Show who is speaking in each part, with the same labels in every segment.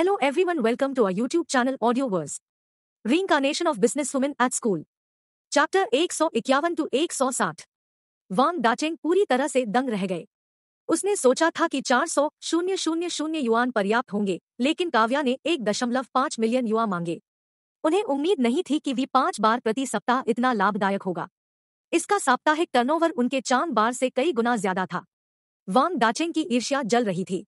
Speaker 1: Hello everyone, welcome to our YouTube channel Audioverse. Reincarnation of Businesswomen at School. Chapter एक सौ इक्यावन to एक सौ साठ वांग डाचेंग पूरी तरह से दंग रह गए उसने सोचा था कि चार सौ शून्य शून्य शून्य युआन पर्याप्त होंगे लेकिन काव्या ने एक दशमलव पांच मिलियन युवा मांगे उन्हें उम्मीद नहीं थी कि वे पांच बार प्रति सप्ताह इतना लाभदायक होगा इसका साप्ताहिक टर्नओवर उनके चांद बार से कई गुना ज्यादा था वांग डाचेंग की ईर्ष्या जल रही थी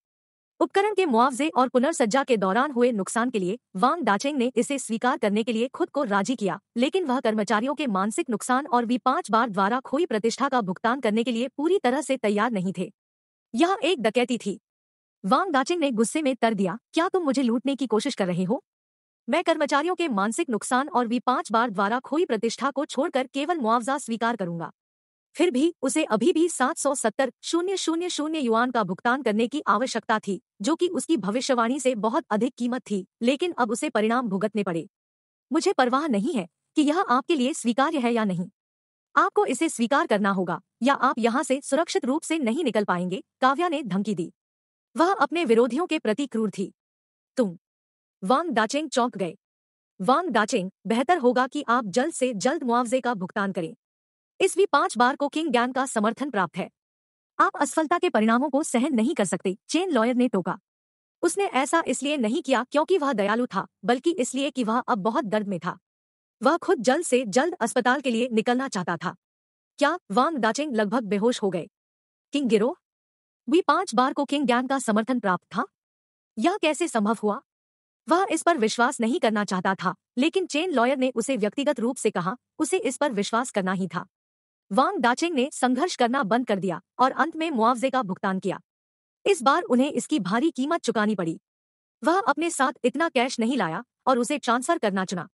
Speaker 1: उपकरण के मुआवजे और पुनर्सज्जा के दौरान हुए नुकसान के लिए वांग डाचेंग ने इसे स्वीकार करने के लिए खुद को राजी किया लेकिन वह कर्मचारियों के मानसिक नुकसान और वी पांच बार द्वारा खोई प्रतिष्ठा का भुगतान करने के लिए पूरी तरह से तैयार नहीं थे यह एक डकैती थी वांग डाचिंग ने गुस्से में तर दिया क्या तुम मुझे लूटने की कोशिश कर रहे हो मैं कर्मचारियों के मानसिक नुकसान और वी पांच बार द्वारा खोई प्रतिष्ठा को छोड़कर केवल मुआवजा स्वीकार करूंगा फिर भी उसे अभी भी सात सौ सत्तर शून्य शून्य शून्य युआन का भुगतान करने की आवश्यकता थी जो कि उसकी भविष्यवाणी से बहुत अधिक कीमत थी लेकिन अब उसे परिणाम भुगतने पड़े मुझे परवाह नहीं है कि यह आपके लिए स्वीकार्य है या नहीं आपको इसे स्वीकार करना होगा या आप यहाँ से सुरक्षित रूप से नहीं निकल पाएंगे काव्या ने धमकी दी वह अपने विरोधियों के प्रति क्रूर थी तुम वांग दाचेंग चौंक गए वांग दाचेंग बेहतर होगा कि आप जल्द से जल्द मुआवजे का भुगतान करें इस भी पांच बार को किंग गैंग का समर्थन प्राप्त है आप असफलता के परिणामों को सहन नहीं कर सकते चेन लॉयर ने टोका उसने ऐसा इसलिए नहीं किया क्योंकि वह दयालु था बल्कि इसलिए कि वह अब बहुत दर्द में था वह खुद जल्द से जल्द अस्पताल के लिए निकलना चाहता था क्या वांग दाचेंग लगभग बेहोश हो गए किंग गिरो वी पांच बार को किंग गैंग का समर्थन प्राप्त था यह कैसे संभव हुआ वह इस पर विश्वास नहीं करना चाहता था लेकिन चेन लॉयर ने उसे व्यक्तिगत रूप से कहा उसे इस पर विश्वास करना ही था वांग डाचेंग ने संघर्ष करना बंद कर दिया और अंत में मुआवजे का भुगतान किया इस बार उन्हें इसकी भारी कीमत चुकानी पड़ी वह अपने साथ इतना कैश नहीं लाया और उसे ट्रांसफर करना चुना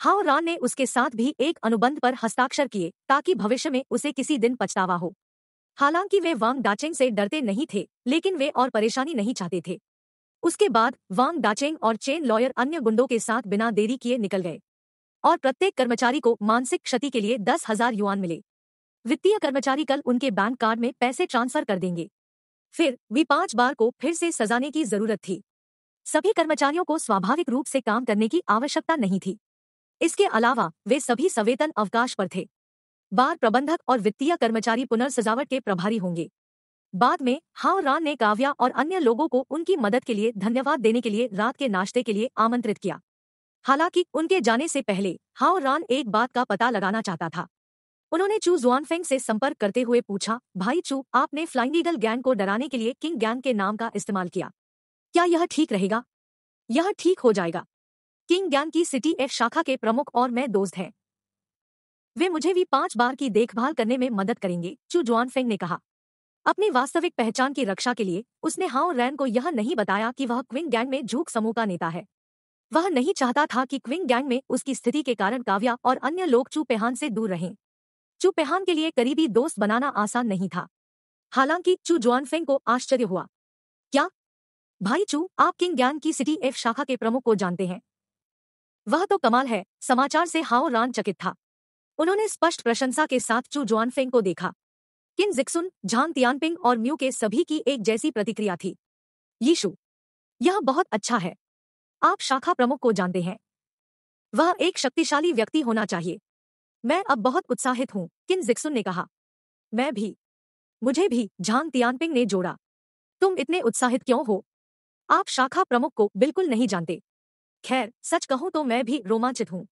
Speaker 1: हाओ रान ने उसके साथ भी एक अनुबंध पर हस्ताक्षर किए ताकि भविष्य में उसे किसी दिन पछतावा हो हालांकि वे वांग डाचेंग से डरते नहीं थे लेकिन वे और परेशानी नहीं चाहते थे उसके बाद वांग डाचेंग और चेन लॉयर अन्य गुंडों के साथ बिना देरी किए निकल गए और प्रत्येक कर्मचारी को मानसिक क्षति के लिए दस हजार युआन मिले वित्तीय कर्मचारी कल उनके बैंक कार्ड में पैसे ट्रांसफर कर देंगे फिर वी पांच बार को फिर से सजाने की जरूरत थी सभी कर्मचारियों को स्वाभाविक रूप से काम करने की आवश्यकता नहीं थी इसके अलावा वे सभी सवेतन अवकाश पर थे बार प्रबंधक और वित्तीय कर्मचारी पुनर्सजावट के प्रभारी होंगे बाद में हाव रान ने काव्या और अन्य लोगों को उनकी मदद के लिए धन्यवाद देने के लिए रात के नाश्ते के लिए आमंत्रित किया हालांकि उनके जाने से पहले हाव रान एक बात का पता लगाना चाहता था उन्होंने चू जुआनफेंग से संपर्क करते हुए पूछा भाई चू आपने फ्लाइंग ईगल गैंग को डराने के लिए किंग गैंग के नाम का इस्तेमाल किया क्या यह ठीक रहेगा यह ठीक हो जाएगा किंग गैंग की सिटी एफ शाखा के प्रमुख और मैं दोस्त हैं वे मुझे भी पांच बार की देखभाल करने में मदद करेंगे चू जुआनफेंग ने कहा अपनी वास्तविक पहचान की रक्षा के लिए उसने हाओ रैन को यह नहीं बताया कि वह क्विंग गैंग में झूक समूह का नेता है वह नहीं चाहता था कि क्विंग गैंग में उसकी स्थिति के कारण काव्या और अन्य लोग चू पेहान से दूर रहें चू पेहान के लिए करीबी दोस्त बनाना आसान नहीं था हालांकि चू फेंग को आश्चर्य हुआ क्या भाई चू आप किंग ज्ञान की सिटी एफ शाखा के प्रमुख को जानते हैं वह तो कमाल है समाचार से हाओ रान चकित था उन्होंने स्पष्ट प्रशंसा के साथ चू जुआन फेंग को देखा किन जिक्सुन झांग तियानपिंग और म्यू के सभी की एक जैसी प्रतिक्रिया थी यीशु यह बहुत अच्छा है आप शाखा प्रमुख को जानते हैं वह एक शक्तिशाली व्यक्ति होना चाहिए मैं अब बहुत उत्साहित हूँ किन जिक्सुन ने कहा मैं भी मुझे भी झांग तियानपिंग ने जोड़ा तुम इतने उत्साहित क्यों हो आप शाखा प्रमुख को बिल्कुल नहीं जानते खैर सच कहूं तो मैं भी रोमांचित हूं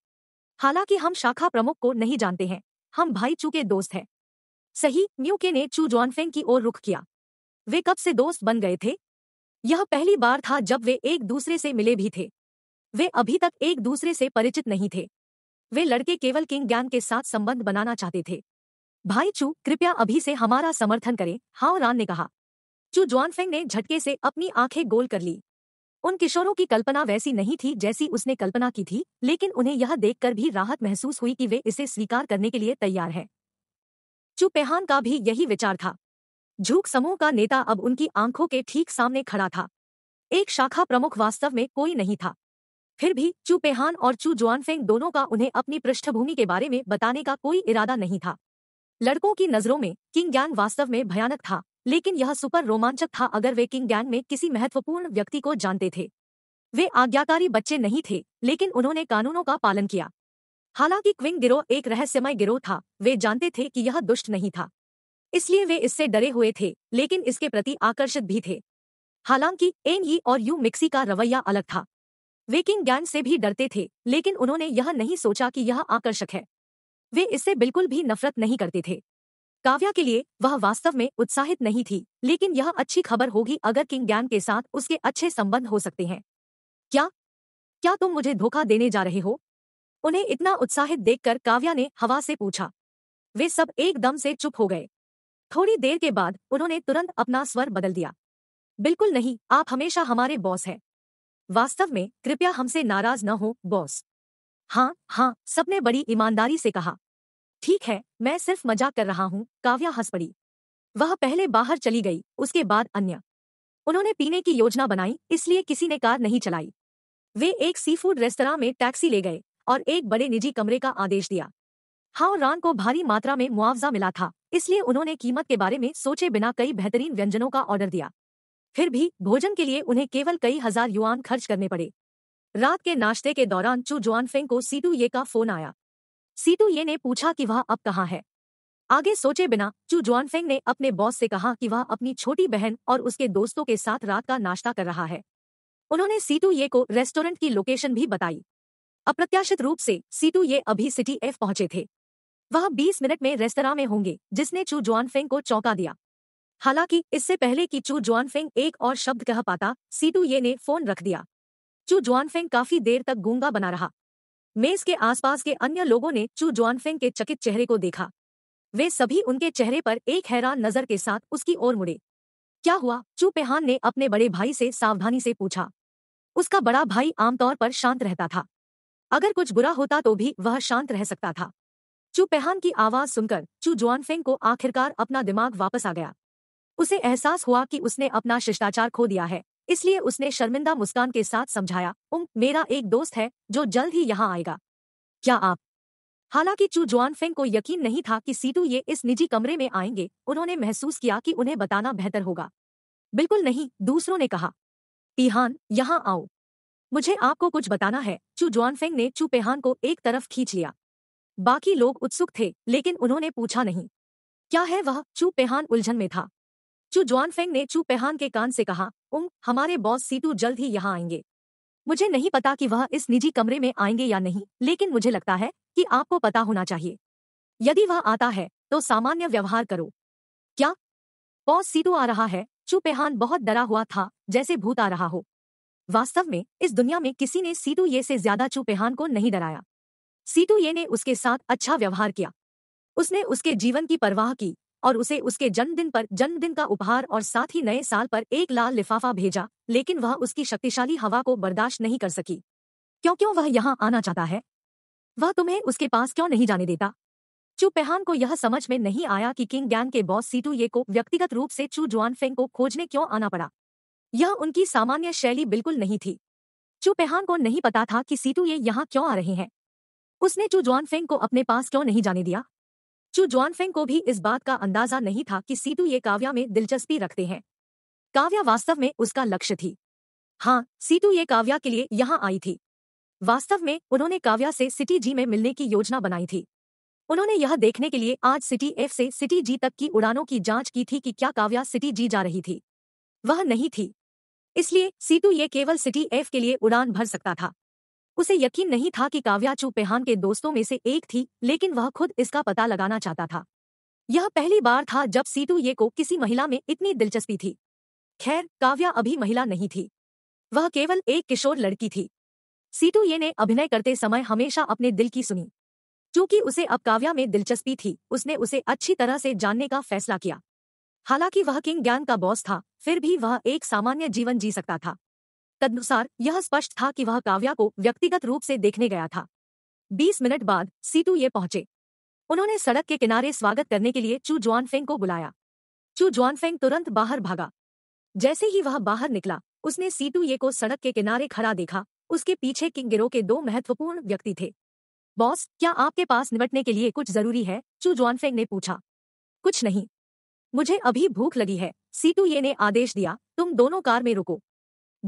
Speaker 1: हालांकि हम शाखा प्रमुख को नहीं जानते हैं हम भाई चू के दोस्त हैं सही म्यू के ने चू जॉनफेंग की ओर रुख किया वे कब से दोस्त बन गए थे यह पहली बार था जब वे एक दूसरे से मिले भी थे वे अभी तक एक दूसरे से परिचित नहीं थे वे लड़के केवल किंग ज्ञान के साथ संबंध बनाना चाहते थे भाई चू कृपया अभी से हमारा समर्थन करें हाओ रान ने कहा चू जुआनफेंग ने झटके से अपनी आंखें गोल कर ली उन किशोरों की कल्पना वैसी नहीं थी जैसी उसने कल्पना की थी लेकिन उन्हें यह देखकर भी राहत महसूस हुई कि वे इसे स्वीकार करने के लिए तैयार हैं चू पेहान का भी यही विचार था झूक समूह का नेता अब उनकी आंखों के ठीक सामने खड़ा था एक शाखा प्रमुख वास्तव में कोई नहीं था फिर भी चू पेहान और चू जुआनफेंग दोनों का उन्हें अपनी पृष्ठभूमि के बारे में बताने का कोई इरादा नहीं था लड़कों की नजरों में किंग गैंग वास्तव में भयानक था लेकिन यह सुपर रोमांचक था अगर वे किंग गैंग में किसी महत्वपूर्ण व्यक्ति को जानते थे वे आज्ञाकारी बच्चे नहीं थे लेकिन उन्होंने कानूनों का पालन किया हालांकि क्विंग गिरोह एक रहस्यमय गिरोह था वे जानते थे कि यह दुष्ट नहीं था इसलिए वे इससे डरे हुए थे लेकिन इसके प्रति आकर्षित भी थे हालांकि एन ही और यू मिक्सी का रवैया अलग था वे किंग ज्ञान से भी डरते थे लेकिन उन्होंने यह नहीं सोचा कि यह आकर्षक है वे इससे बिल्कुल भी नफरत नहीं करते थे काव्या के लिए वह वास्तव में उत्साहित नहीं थी लेकिन यह अच्छी खबर होगी अगर किंग ज्ञान के साथ उसके अच्छे संबंध हो सकते हैं क्या क्या तुम मुझे धोखा देने जा रहे हो उन्हें इतना उत्साहित देखकर काव्या ने हवा से पूछा वे सब एकदम से चुप हो गए थोड़ी देर के बाद उन्होंने तुरंत अपना स्वर बदल दिया बिल्कुल नहीं आप हमेशा हमारे बॉस हैं वास्तव में कृपया हमसे नाराज न हो बॉस हाँ हाँ सबने बड़ी ईमानदारी से कहा ठीक है मैं सिर्फ मजाक कर रहा हूँ काव्या हंस पड़ी वह पहले बाहर चली गई उसके बाद अन्य उन्होंने पीने की योजना बनाई इसलिए किसी ने कार नहीं चलाई वे एक सी फूड रेस्तरा में टैक्सी ले गए और एक बड़े निजी कमरे का आदेश दिया हाँ, रान को भारी मात्रा में मुआवजा मिला था इसलिए उन्होंने कीमत के बारे में सोचे बिना कई बेहतरीन व्यंजनों का ऑर्डर दिया फिर भी भोजन के लिए उन्हें केवल कई हजार युआन खर्च करने पड़े रात के नाश्ते के दौरान चू फेंग को सीटू ये का फोन आया सीटू ये ने पूछा कि वह अब कहाँ है आगे सोचे बिना चू फेंग ने अपने बॉस से कहा कि वह अपनी छोटी बहन और उसके दोस्तों के साथ रात का नाश्ता कर रहा है उन्होंने सीटू ये को रेस्टोरेंट की लोकेशन भी बताई अप्रत्याशित रूप से सीटू ये अभी सिटी एफ पहुंचे थे वह 20 मिनट में रेस्तरा में होंगे जिसने चू फेंग को चौंका दिया हालांकि इससे पहले कि चू जुआनफेंग एक और शब्द कह पाता सीटू ये ने फोन रख दिया चू जुआनफेंग काफी देर तक गूंगा बना रहा मेज के आसपास के अन्य लोगों ने चू जुआनफेंग के चकित चेहरे को देखा वे सभी उनके चेहरे पर एक हैरान नजर के साथ उसकी ओर मुड़े क्या हुआ चू पेहान ने अपने बड़े भाई से सावधानी से पूछा उसका बड़ा भाई आमतौर पर शांत रहता था अगर कुछ बुरा होता तो भी वह शांत रह सकता था चू पेहान की आवाज सुनकर चू जुआनफेंग को आखिरकार अपना दिमाग वापस आ गया उसे एहसास हुआ कि उसने अपना शिष्टाचार खो दिया है इसलिए उसने शर्मिंदा मुस्कान के साथ समझाया उम मेरा एक दोस्त है जो जल्द ही यहाँ आएगा क्या आप हालांकि चू जुआन फेंग को यकीन नहीं था कि सीटू ये इस निजी कमरे में आएंगे उन्होंने महसूस किया कि उन्हें बताना बेहतर होगा बिल्कुल नहीं दूसरों ने कहा पिहान यहाँ आओ मुझे आपको कुछ बताना है चू जुआनफेंग ने चू पेहान को एक तरफ खींच लिया बाकी लोग उत्सुक थे लेकिन उन्होंने पूछा नहीं क्या है वह चू पेहान उलझन में था चू जुआन फेंग ने चू पेहान के कान से कहा उम हमारे बॉस सीटू जल्द ही यहाँ आएंगे मुझे नहीं पता कि वह इस निजी कमरे में आएंगे या नहीं लेकिन मुझे लगता है कि आपको पता होना चाहिए यदि वह आता है तो सामान्य व्यवहार करो क्या बॉस सीटू आ रहा है पेहान बहुत डरा हुआ था जैसे भूत आ रहा हो वास्तव में इस दुनिया में किसी ने सीटू ये से ज्यादा पेहान को नहीं डराया सीटू ये ने उसके साथ अच्छा व्यवहार किया उसने उसके जीवन की परवाह की और उसे उसके जन्मदिन पर जन्मदिन का उपहार और साथ ही नए साल पर एक लाल लिफाफा भेजा लेकिन वह उसकी शक्तिशाली हवा को बर्दाश्त नहीं कर सकी क्यों क्यों वह यहाँ आना चाहता है वह तुम्हें उसके पास क्यों नहीं जाने देता चू पेहान को यह समझ में नहीं आया कि किंग गैंग के बॉस सीटू ये को व्यक्तिगत रूप से चू जुआन फेंग को खोजने क्यों आना पड़ा यह उनकी सामान्य शैली बिल्कुल नहीं थी चू पेहान को नहीं पता था कि सीटू ये यहाँ क्यों आ रहे हैं उसने चू जुआन फेंग को अपने पास क्यों नहीं जाने दिया चू जॉनफेंग को भी इस बात का अंदाजा नहीं था कि सीतू ये काव्या में दिलचस्पी रखते हैं काव्या वास्तव में उसका लक्ष्य थी हाँ सीतू ये काव्या के लिए यहाँ आई थी वास्तव में उन्होंने काव्या से सिटी जी में मिलने की योजना बनाई थी उन्होंने यह देखने के लिए आज सिटी एफ से सिटी जी तक की उड़ानों की जांच की थी कि क्या काव्या सिटी जी जा रही थी वह नहीं थी इसलिए सीटू ये केवल सिटी एफ के लिए उड़ान भर सकता था उसे यकीन नहीं था कि काव्या चूपेहान के दोस्तों में से एक थी लेकिन वह खुद इसका पता लगाना चाहता था यह पहली बार था जब सीटू ये को किसी महिला में इतनी दिलचस्पी थी खैर काव्या अभी महिला नहीं थी वह केवल एक किशोर लड़की थी सीटू ये ने अभिनय करते समय हमेशा अपने दिल की सुनी क्योंकि उसे अब काव्या में दिलचस्पी थी उसने उसे अच्छी तरह से जानने का फैसला किया हालांकि वह किंग ज्ञान का बॉस था फिर भी वह एक सामान्य जीवन जी सकता था तदनुसार यह स्पष्ट था कि वह काव्या को व्यक्तिगत रूप से देखने गया था बीस मिनट बाद सीटू ये पहुंचे उन्होंने सड़क के किनारे स्वागत करने के लिए चू जुआनफेंग को बुलाया चू जुआनफेंग तुरंत बाहर भागा जैसे ही वह बाहर निकला उसने सीटू ये को सड़क के किनारे खड़ा देखा उसके पीछे किंगिरो के दो महत्वपूर्ण व्यक्ति थे बॉस क्या आपके पास निपटने के लिए कुछ जरूरी है चू जुआनफेंग ने पूछा कुछ नहीं मुझे अभी भूख लगी है सीटू ये ने आदेश दिया तुम दोनों कार में रुको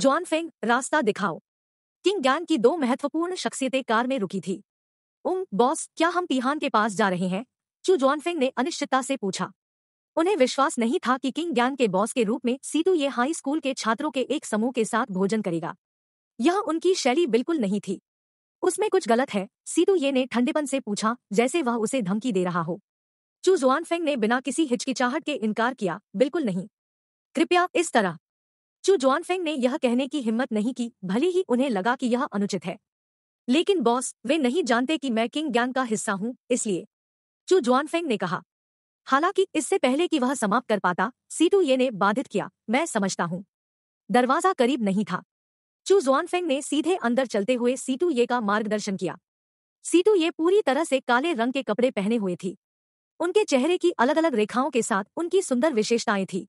Speaker 1: जॉन फेंग रास्ता दिखाओ किंग गैंग की दो महत्वपूर्ण शख्सियतें कार में रुकी थी उम बॉस क्या हम तिहान के पास जा रहे हैं क्यू जॉन फेंग ने अनिश्चितता से पूछा उन्हें विश्वास नहीं था कि किंग गैंग के बॉस के रूप में सीतू ये हाई स्कूल के छात्रों के एक समूह के साथ भोजन करेगा यह उनकी शैली बिल्कुल नहीं थी उसमें कुछ गलत है सीतू ये ने ठंडेपन से पूछा जैसे वह उसे धमकी दे रहा हो चू जुआन फेंग ने बिना किसी हिचकिचाहट के इनकार किया बिल्कुल नहीं कृपया इस तरह चू जुआन फेंग ने यह कहने की हिम्मत नहीं की भले ही उन्हें लगा कि यह अनुचित है लेकिन बॉस वे नहीं जानते कि मैं किंग ज्ञान का हिस्सा हूं इसलिए चू जुआन फेंग ने कहा हालांकि इससे पहले कि वह समाप्त कर पाता सीटू ये ने बाधित किया मैं समझता हूं दरवाजा करीब नहीं था चू जुआन फेंग ने सीधे अंदर चलते हुए सीटू ये का मार्गदर्शन किया सीटू ये पूरी तरह से काले रंग के कपड़े पहने हुए थी उनके चेहरे की अलग अलग रेखाओं के साथ उनकी सुंदर विशेषताएं थी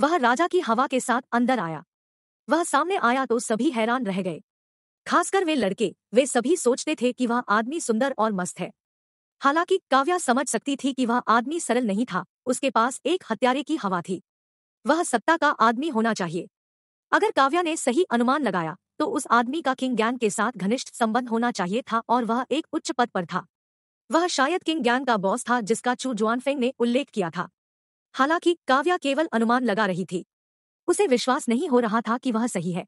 Speaker 1: वह राजा की हवा के साथ अंदर आया वह सामने आया तो सभी हैरान रह गए खासकर वे लड़के वे सभी सोचते थे कि वह आदमी सुंदर और मस्त है हालांकि काव्या समझ सकती थी कि वह आदमी सरल नहीं था उसके पास एक हत्यारे की हवा थी वह सत्ता का आदमी होना चाहिए अगर काव्या ने सही अनुमान लगाया तो उस आदमी का किंग गैंग के साथ घनिष्ठ संबंध होना चाहिए था और वह एक उच्च पद पर था वह शायद किंग गैंग का बॉस था जिसका चू जुआनफेंग ने उल्लेख किया था हालांकि काव्या केवल अनुमान लगा रही थी उसे विश्वास नहीं हो रहा था कि वह सही है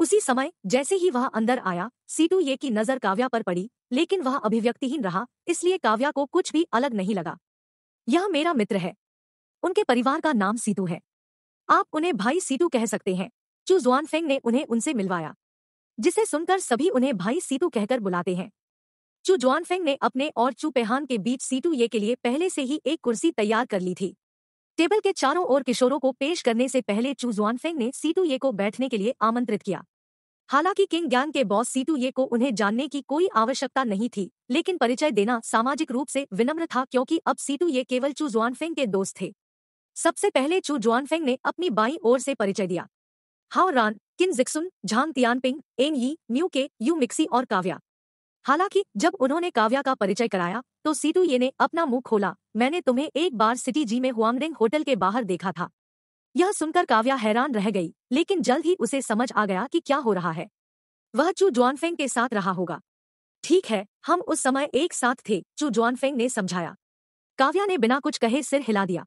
Speaker 1: उसी समय जैसे ही वह अंदर आया सीटू ये की नजर काव्या पर पड़ी लेकिन वह अभिव्यक्तिहीन रहा इसलिए काव्या को कुछ भी अलग नहीं लगा यह मेरा मित्र है उनके परिवार का नाम सीतू है आप उन्हें भाई सीतू कह सकते हैं चू जुआन फेंग ने उन्हें उनसे मिलवाया जिसे सुनकर सभी उन्हें भाई सीतू कहकर बुलाते हैं चू जुआन फेंग ने अपने और चू पेहान के बीच सीटू ये के लिए पहले से ही एक कुर्सी तैयार कर ली थी टेबल के चारों ओर किशोरों को पेश करने से पहले चू जुआनफेंग ने सीटू ये को बैठने के लिए आमंत्रित किया हालांकि किंग गैंग के बॉस सीटू ये को उन्हें जानने की कोई आवश्यकता नहीं थी लेकिन परिचय देना सामाजिक रूप से विनम्र था क्योंकि अब सीटू ये केवल चू जुआनफेंग के दोस्त थे सबसे पहले चू जुआनफेंग ने अपनी बाई ओर से परिचय दिया Hao Ran Qin Zixun Zhang Tianping An Yi Niu Ke Yu Mixi और काव्या हालांकि जब उन्होंने काव्या का परिचय कराया तो सीटू ये ने अपना मुंह खोला मैंने तुम्हें एक बार सिटी जी में हुआमडिंग होटल के बाहर देखा था यह सुनकर काव्या हैरान रह गई लेकिन जल्द ही उसे समझ आ गया कि क्या हो रहा है वह चू जुआनफेंग के साथ रहा होगा ठीक है हम उस समय एक साथ थे चू जुआनफेंग ने समझाया काव्या ने बिना कुछ कहे सिर हिला दिया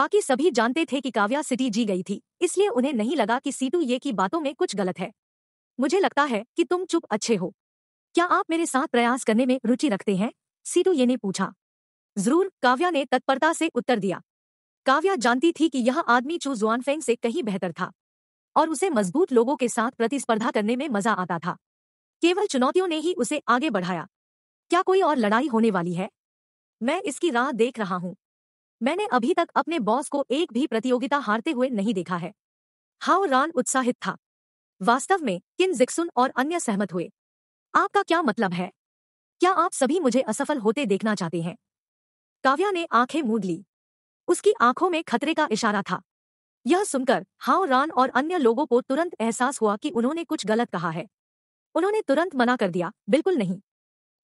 Speaker 1: बाकी सभी जानते थे कि काव्या सिटी जी गई थी इसलिए उन्हें नहीं लगा कि सीटू ये की बातों में कुछ गलत है मुझे लगता है कि तुम चुप अच्छे हो क्या आप मेरे साथ प्रयास करने में रुचि रखते हैं सीटू ये ने पूछा जरूर काव्या ने तत्परता से उत्तर दिया काव्या जानती थी कि यह आदमी चू जुआनफेंग से कहीं बेहतर था और उसे मजबूत लोगों के साथ प्रतिस्पर्धा करने में मजा आता था केवल चुनौतियों ने ही उसे आगे बढ़ाया क्या कोई और लड़ाई होने वाली है मैं इसकी राह देख रहा हूं मैंने अभी तक अपने बॉस को एक भी प्रतियोगिता हारते हुए नहीं देखा है हाउ रान उत्साहित था वास्तव में किन जिक्सुन और अन्य सहमत हुए आपका क्या मतलब है क्या आप सभी मुझे असफल होते देखना चाहते हैं काव्या ने आंखें मूंद ली उसकी आंखों में खतरे का इशारा था यह सुनकर हाव रान और अन्य लोगों को तुरंत एहसास हुआ कि उन्होंने कुछ गलत कहा है उन्होंने तुरंत मना कर दिया बिल्कुल नहीं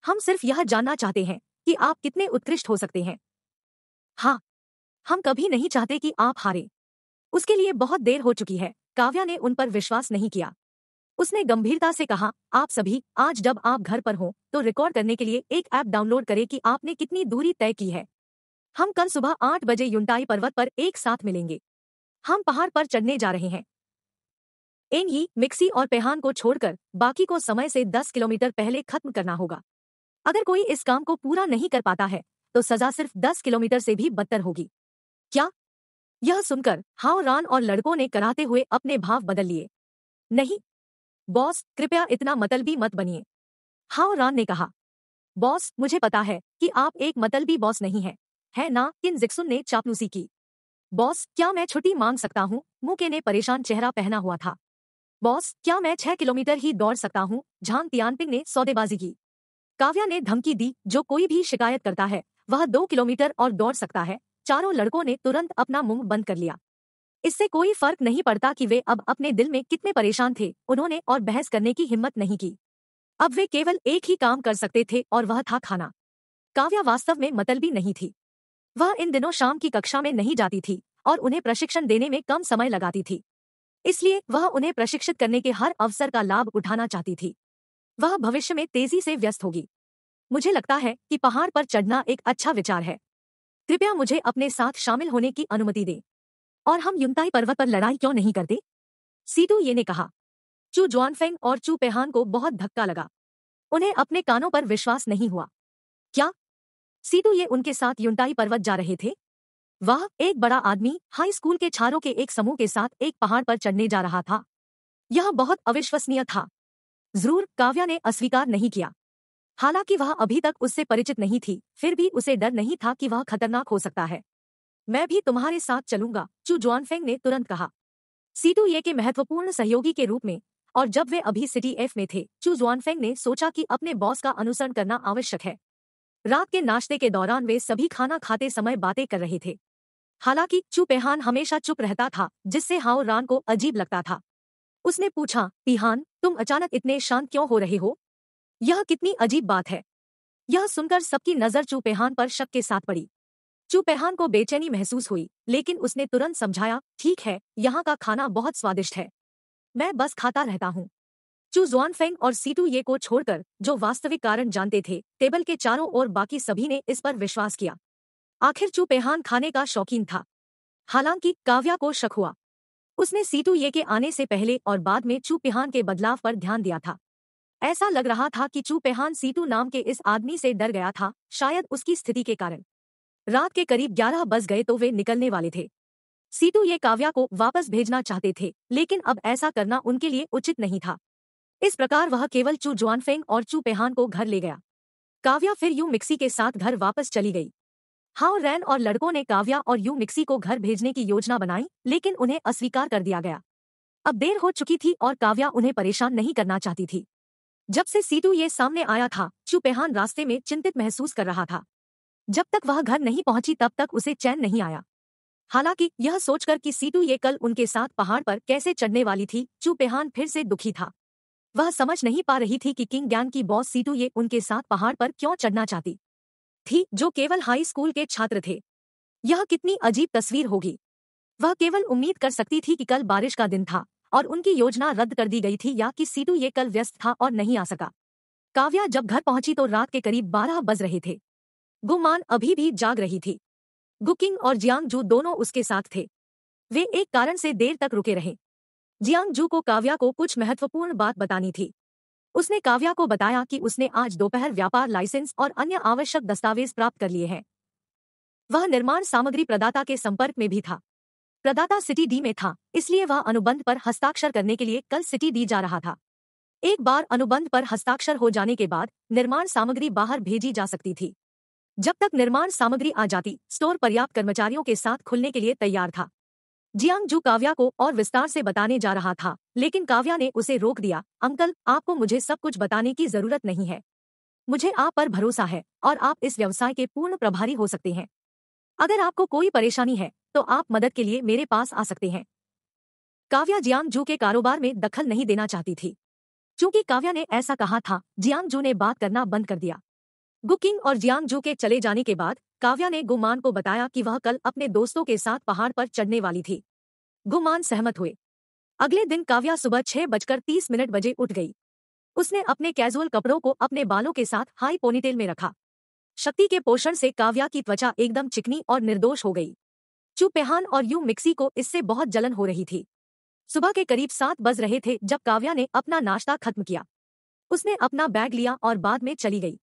Speaker 1: हम सिर्फ यह जानना चाहते हैं कि आप कितने उत्कृष्ट हो सकते हैं हाँ हम कभी नहीं चाहते कि आप हारे उसके लिए बहुत देर हो चुकी है काव्या ने उन पर विश्वास नहीं किया उसने गंभीरता से कहा आप सभी आज जब आप घर पर हो तो रिकॉर्ड करने के लिए एक ऐप डाउनलोड करें कि आपने कितनी दूरी तय की है हम कल सुबह आठ बजे युनटाई पर्वत पर एक साथ मिलेंगे हम पहाड़ पर चढ़ने जा रहे हैं एनयी मिक्सी और पेहान को छोड़कर बाकी को समय से दस किलोमीटर पहले खत्म करना होगा अगर कोई इस काम को पूरा नहीं कर पाता है तो सजा सिर्फ दस किलोमीटर से भी बदतर होगी क्या यह सुनकर हाओ रान और लड़कों ने कराते हुए अपने भाव बदल लिए नहीं बॉस कृपया इतना मतलबी मत बनिए हाउ रॉन ने कहा बॉस मुझे पता है कि आप एक मतलबी बॉस नहीं है है ना किन जिक्सुन ने चापलूसी की बॉस क्या मैं छुट्टी मांग सकता हूँ मुके ने परेशान चेहरा पहना हुआ था बॉस क्या मैं छह किलोमीटर ही दौड़ सकता हूँ झांग तियानपिंग ने सौदेबाजी की काव्या ने धमकी दी जो कोई भी शिकायत करता है वह दो किलोमीटर और दौड़ सकता है चारों लड़कों ने तुरंत अपना मुंह बंद कर लिया इससे कोई फर्क नहीं पड़ता कि वे अब अपने दिल में कितने परेशान थे उन्होंने और बहस करने की हिम्मत नहीं की अब वे केवल एक ही काम कर सकते थे और वह था खाना काव्या वास्तव में मतलबी नहीं थी वह इन दिनों शाम की कक्षा में नहीं जाती थी और उन्हें प्रशिक्षण देने में कम समय लगाती थी इसलिए वह उन्हें प्रशिक्षित करने के हर अवसर का लाभ उठाना चाहती थी वह भविष्य में तेजी से व्यस्त होगी मुझे लगता है कि पहाड़ पर चढ़ना एक अच्छा विचार है कृपया मुझे अपने साथ शामिल होने की अनुमति दें और हम युमताई पर्वत पर लड़ाई क्यों नहीं करते सीटू ये ने कहा चू फेंग और चू पेहान को बहुत धक्का लगा उन्हें अपने कानों पर विश्वास नहीं हुआ क्या सीटू ये उनके साथ युनताई पर्वत जा रहे थे वह एक बड़ा आदमी हाई स्कूल के छारों के एक समूह के साथ एक पहाड़ पर चढ़ने जा रहा था यह बहुत अविश्वसनीय था जरूर काव्या ने अस्वीकार नहीं किया हालांकि वह अभी तक उससे परिचित नहीं थी फिर भी उसे डर नहीं था कि वह खतरनाक हो सकता है मैं भी तुम्हारे साथ चलूंगा चू जॉनफेंग ने तुरंत कहा सीटू ये के महत्वपूर्ण सहयोगी के रूप में और जब वे अभी सिटी एफ में थे चू जॉनफेंग ने सोचा कि अपने बॉस का अनुसरण करना आवश्यक है रात के नाश्ते के दौरान वे सभी खाना खाते समय बातें कर रहे थे हालांकि चू पेहान हमेशा चुप रहता था जिससे हाओ रान को अजीब लगता था उसने पूछा पिहान तुम अचानक इतने शांत क्यों हो रहे हो यह कितनी अजीब बात है यह सुनकर सबकी नजर चू पेहान पर शक के साथ पड़ी चूपेहान को बेचैनी महसूस हुई लेकिन उसने तुरंत समझाया ठीक है यहाँ का खाना बहुत स्वादिष्ट है मैं बस खाता रहता हूँ चू जुआनफेंग और सीटू ये को छोड़कर जो वास्तविक कारण जानते थे टेबल के चारों ओर बाकी सभी ने इस पर विश्वास किया आखिर चू पेहान खाने का शौकीन था हालांकि काव्या को शक हुआ उसने सीटू ये के आने से पहले और बाद में चू पेहान के बदलाव पर ध्यान दिया था ऐसा लग रहा था कि चू पेहान सीटू नाम के इस आदमी से डर गया था शायद उसकी स्थिति के कारण रात के करीब ग्यारह बज गए तो वे निकलने वाले थे सीतू ये काव्या को वापस भेजना चाहते थे लेकिन अब ऐसा करना उनके लिए उचित नहीं था इस प्रकार वह केवल चू जुआनफेंग और चू पेहान को घर ले गया काव्या फिर यू मिक्सी के साथ घर वापस चली गई हाओ रैन और लड़कों ने काव्या और यू मिक्सी को घर भेजने की योजना बनाई लेकिन उन्हें अस्वीकार कर दिया गया अब देर हो चुकी थी और काव्या उन्हें परेशान नहीं करना चाहती थी जब से सीतू ये सामने आया था चू पेहान रास्ते में चिंतित महसूस कर रहा था जब तक वह घर नहीं पहुंची तब तक उसे चैन नहीं आया हालांकि यह सोचकर कि सीटू ये कल उनके साथ पहाड़ पर कैसे चढ़ने वाली थी चूपेहान फिर से दुखी था वह समझ नहीं पा रही थी कि किंग गैंग की बॉस सीटू ये उनके साथ पहाड़ पर क्यों चढ़ना चाहती थी जो केवल हाई स्कूल के छात्र थे यह कितनी अजीब तस्वीर होगी वह केवल उम्मीद कर सकती थी कि कल बारिश का दिन था और उनकी योजना रद्द कर दी गई थी या कि सीटू ये कल व्यस्त था और नहीं आ सका काव्या जब घर पहुंची तो रात के करीब बारह बज रहे थे गुमान अभी भी जाग रही थी गुकिंग और जियांग जू दोनों उसके साथ थे वे एक कारण से देर तक रुके रहे जियांग जू को काव्या को कुछ महत्वपूर्ण बात बतानी थी उसने काव्या को बताया कि उसने आज दोपहर व्यापार लाइसेंस और अन्य आवश्यक दस्तावेज प्राप्त कर लिए हैं वह निर्माण सामग्री प्रदाता के संपर्क में भी था प्रदाता सिटी डी में था इसलिए वह अनुबंध पर हस्ताक्षर करने के लिए कल सिटी डी जा रहा था एक बार अनुबंध पर हस्ताक्षर हो जाने के बाद निर्माण सामग्री बाहर भेजी जा सकती थी जब तक निर्माण सामग्री आ जाती स्टोर पर्याप्त कर्मचारियों के साथ खुलने के लिए तैयार था जियांगजू काव्या को और विस्तार से बताने जा रहा था लेकिन काव्या ने उसे रोक दिया अंकल आपको मुझे सब कुछ बताने की जरूरत नहीं है मुझे आप पर भरोसा है और आप इस व्यवसाय के पूर्ण प्रभारी हो सकते हैं अगर आपको कोई परेशानी है तो आप मदद के लिए मेरे पास आ सकते हैं काव्या जियांगजू के कारोबार में दखल नहीं देना चाहती थी क्योंकि काव्या ने ऐसा कहा था जियांगजू ने बात करना बंद कर दिया गुकिंग और जियांगजू के चले जाने के बाद काव्या ने गुमान को बताया कि वह कल अपने दोस्तों के साथ पहाड़ पर चढ़ने वाली थी गुमान सहमत हुए अगले दिन काव्या सुबह छह बजकर तीस मिनट बजे उठ गई उसने अपने कैजुअल कपड़ों को अपने बालों के साथ हाई पोनीटेल में रखा शक्ति के पोषण से काव्या की त्वचा एकदम चिकनी और निर्दोष हो गई चुपेहान और यू मिक्सी को इससे बहुत जलन हो रही थी सुबह के करीब सात बज रहे थे जब काव्या ने अपना नाश्ता खत्म किया उसने अपना बैग लिया और बाद में चली गई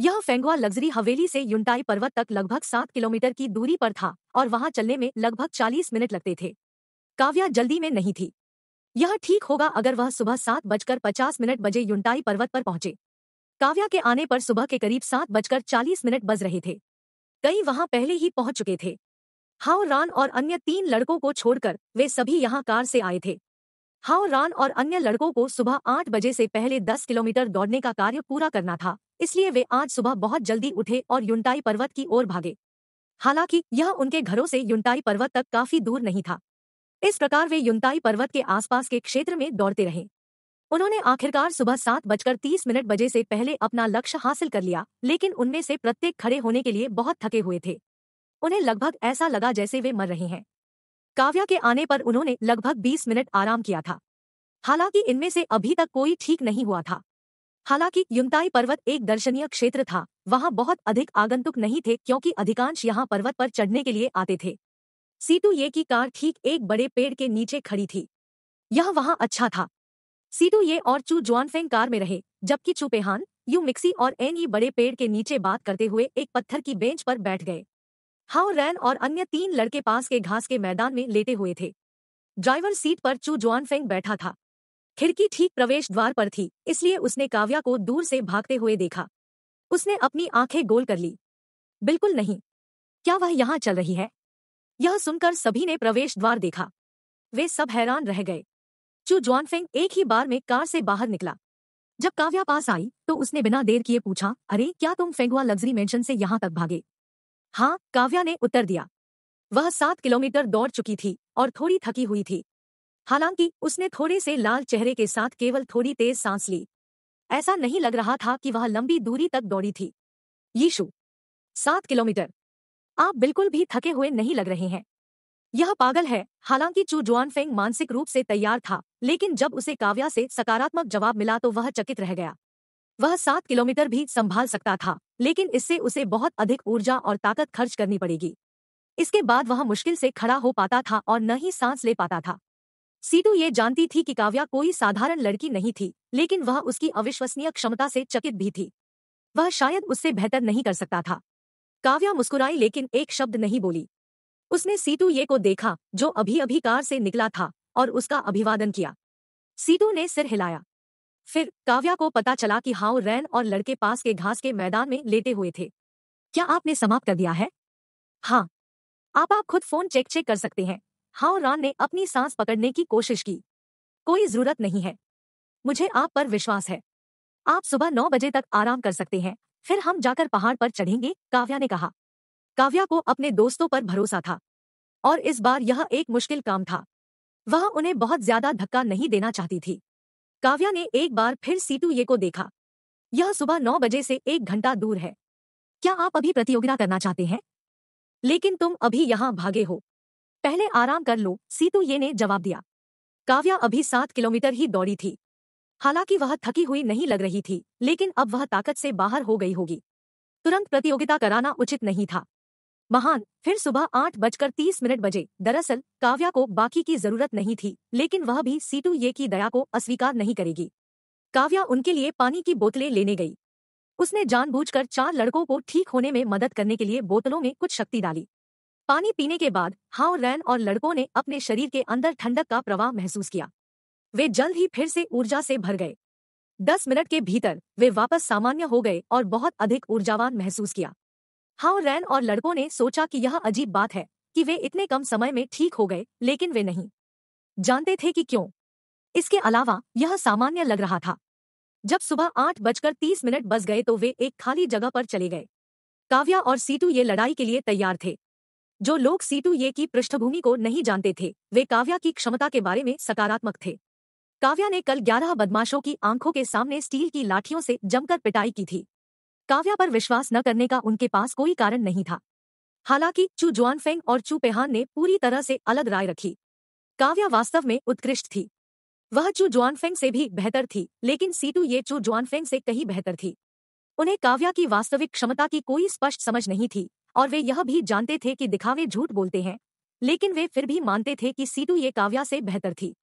Speaker 1: यह फेंगुआ लग्जरी हवेली से युनटाई पर्वत तक लगभग सात किलोमीटर की दूरी पर था और वहां चलने में लगभग चालीस मिनट लगते थे काव्या जल्दी में नहीं थी यह ठीक होगा अगर वह सुबह सात बजकर पचास मिनट बजे युनटाई पर्वत पर पहुंचे काव्या के आने पर सुबह के करीब सात बजकर चालीस मिनट बज रहे थे कई वहां पहले ही पहुंच चुके थे हाउ रान और अन्य तीन लड़कों को छोड़कर वे सभी यहाँ कार से आए थे रान और अन्य लड़कों को सुबह आठ बजे से पहले दस किलोमीटर दौड़ने का कार्य पूरा करना था इसलिए वे आज सुबह बहुत जल्दी उठे और युनटाई पर्वत की ओर भागे हालांकि यह उनके घरों से युनटाई पर्वत तक काफी दूर नहीं था इस प्रकार वे युनताई पर्वत के आसपास के क्षेत्र में दौड़ते रहे उन्होंने आखिरकार सुबह सात बजकर तीस मिनट बजे से पहले अपना लक्ष्य हासिल कर लिया लेकिन उनमें से प्रत्येक खड़े होने के लिए बहुत थके हुए थे उन्हें लगभग ऐसा लगा जैसे वे मर रहे हैं काव्या के आने पर उन्होंने लगभग 20 मिनट आराम किया था हालांकि इनमें से अभी तक कोई ठीक नहीं हुआ था हालांकि युमताई पर्वत एक दर्शनीय क्षेत्र था वहां बहुत अधिक आगंतुक नहीं थे क्योंकि अधिकांश यहां पर्वत पर चढ़ने के लिए आते थे सीटू ये की कार ठीक एक बड़े पेड़ के नीचे खड़ी थी यह वहां अच्छा था सीटू ये और चू जुआनफेंग कार में रहे जबकि चुपेहान यू मिक्सी और एन ये बड़े पेड़ के नीचे बात करते हुए एक पत्थर की बेंच पर बैठ गए हाउ रैन और अन्य तीन लड़के पास के घास के मैदान में लेटे हुए थे ड्राइवर सीट पर चू जुआन फेंग बैठा था खिड़की ठीक प्रवेश द्वार पर थी इसलिए उसने काव्या को दूर से भागते हुए देखा उसने अपनी आंखें गोल कर ली बिल्कुल नहीं क्या वह यहाँ चल रही है यह सुनकर सभी ने प्रवेश द्वार देखा वे सब हैरान रह गए चू जॉनफेंग एक ही बार में कार से बाहर निकला जब काव्या पास आई तो उसने बिना देर किए पूछा अरे क्या तुम फेंगुआ लग्जरी मेंशन से यहां तक भागे हाँ काव्या ने उत्तर दिया वह सात किलोमीटर दौड़ चुकी थी और थोड़ी थकी हुई थी हालांकि उसने थोड़े से लाल चेहरे के साथ केवल थोड़ी तेज सांस ली ऐसा नहीं लग रहा था कि वह लंबी दूरी तक दौड़ी थी यीशु सात किलोमीटर आप बिल्कुल भी थके हुए नहीं लग रहे हैं यह पागल है हालांकि चू जुआन फेंग मानसिक रूप से तैयार था लेकिन जब उसे काव्या से सकारात्मक जवाब मिला तो वह चकित रह गया वह सात किलोमीटर भी संभाल सकता था लेकिन इससे उसे बहुत अधिक ऊर्जा और ताकत खर्च करनी पड़ेगी इसके बाद वह मुश्किल से खड़ा हो पाता था और न ही सांस ले पाता था सीतू ये जानती थी कि काव्या कोई साधारण लड़की नहीं थी लेकिन वह उसकी अविश्वसनीय क्षमता से चकित भी थी वह शायद उससे बेहतर नहीं कर सकता था काव्या मुस्कुराई लेकिन एक शब्द नहीं बोली उसने सीतू ये को देखा जो अभी अभी कार से निकला था और उसका अभिवादन किया सीतू ने सिर हिलाया फिर काव्या को पता चला कि हाउ रैन और लड़के पास के घास के मैदान में लेटे हुए थे क्या आपने समाप्त कर दिया है हाँ आप आप खुद फोन चेक चेक कर सकते हैं हाउ रान ने अपनी सांस पकड़ने की कोशिश की कोई जरूरत नहीं है मुझे आप पर विश्वास है आप सुबह नौ बजे तक आराम कर सकते हैं फिर हम जाकर पहाड़ पर चढ़ेंगे काव्या ने कहा काव्या को अपने दोस्तों पर भरोसा था और इस बार यह एक मुश्किल काम था वह उन्हें बहुत ज्यादा धक्का नहीं देना चाहती थी काव्या ने एक बार फिर सीतू ये को देखा यह सुबह नौ बजे से एक घंटा दूर है क्या आप अभी प्रतियोगिता करना चाहते हैं लेकिन तुम अभी यहां भागे हो पहले आराम कर लो सीतू ये ने जवाब दिया काव्या अभी सात किलोमीटर ही दौड़ी थी हालांकि वह थकी हुई नहीं लग रही थी लेकिन अब वह ताकत से बाहर हो गई होगी तुरंत प्रतियोगिता कराना उचित नहीं था महान फिर सुबह आठ बजकर तीस मिनट बजे दरअसल काव्या को बाकी की जरूरत नहीं थी लेकिन वह भी सीटू ये की दया को अस्वीकार नहीं करेगी काव्या उनके लिए पानी की बोतलें लेने गई उसने जानबूझकर चार लड़कों को ठीक होने में मदद करने के लिए बोतलों में कुछ शक्ति डाली पानी पीने के बाद हाउ रैन और लड़कों ने अपने शरीर के अंदर ठंडक का प्रवाह महसूस किया वे जल्द ही फिर से ऊर्जा से भर गए दस मिनट के भीतर वे वापस सामान्य हो गए और बहुत अधिक ऊर्जावान महसूस किया हाउ रैन और लड़कों ने सोचा कि यह अजीब बात है कि वे इतने कम समय में ठीक हो गए लेकिन वे नहीं जानते थे कि क्यों इसके अलावा यह सामान्य लग रहा था जब सुबह आठ बजकर तीस मिनट बस गए तो वे एक खाली जगह पर चले गए काव्या और सीटू ये लड़ाई के लिए तैयार थे जो लोग सीटू ये की पृष्ठभूमि को नहीं जानते थे वे काव्या की क्षमता के बारे में सकारात्मक थे काव्या ने कल ग्यारह बदमाशों की आंखों के सामने स्टील की लाठियों से जमकर पिटाई की थी काव्या पर विश्वास न करने का उनके पास कोई कारण नहीं था हालांकि चू जुआनफेंग और चू पेहान ने पूरी तरह से अलग राय रखी काव्या वास्तव में उत्कृष्ट थी वह चू जुआनफेंग से भी बेहतर थी लेकिन सीटू ये चू जुआनफेंग से कहीं बेहतर थी उन्हें काव्या की वास्तविक क्षमता की कोई स्पष्ट समझ नहीं थी और वे यह भी जानते थे कि दिखावे झूठ बोलते हैं लेकिन वे फिर भी मानते थे कि सीटू ये काव्या से बेहतर थी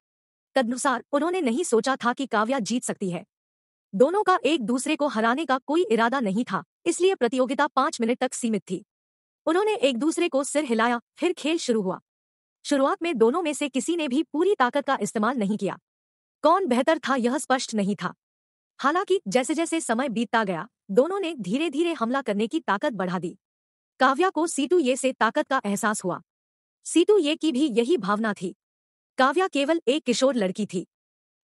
Speaker 1: तदनुसार उन्होंने नहीं सोचा था कि काव्या जीत सकती है दोनों का एक दूसरे को हराने का कोई इरादा नहीं था इसलिए प्रतियोगिता पांच मिनट तक सीमित थी उन्होंने एक दूसरे को सिर हिलाया फिर खेल शुरू हुआ शुरुआत में दोनों में से किसी ने भी पूरी ताकत का इस्तेमाल नहीं किया कौन बेहतर था यह स्पष्ट नहीं था हालांकि जैसे जैसे समय बीतता गया दोनों ने धीरे धीरे हमला करने की ताकत बढ़ा दी काव्या को सीटू ये से ताकत का एहसास हुआ सीटू ये की भी यही भावना थी काव्या केवल एक किशोर लड़की थी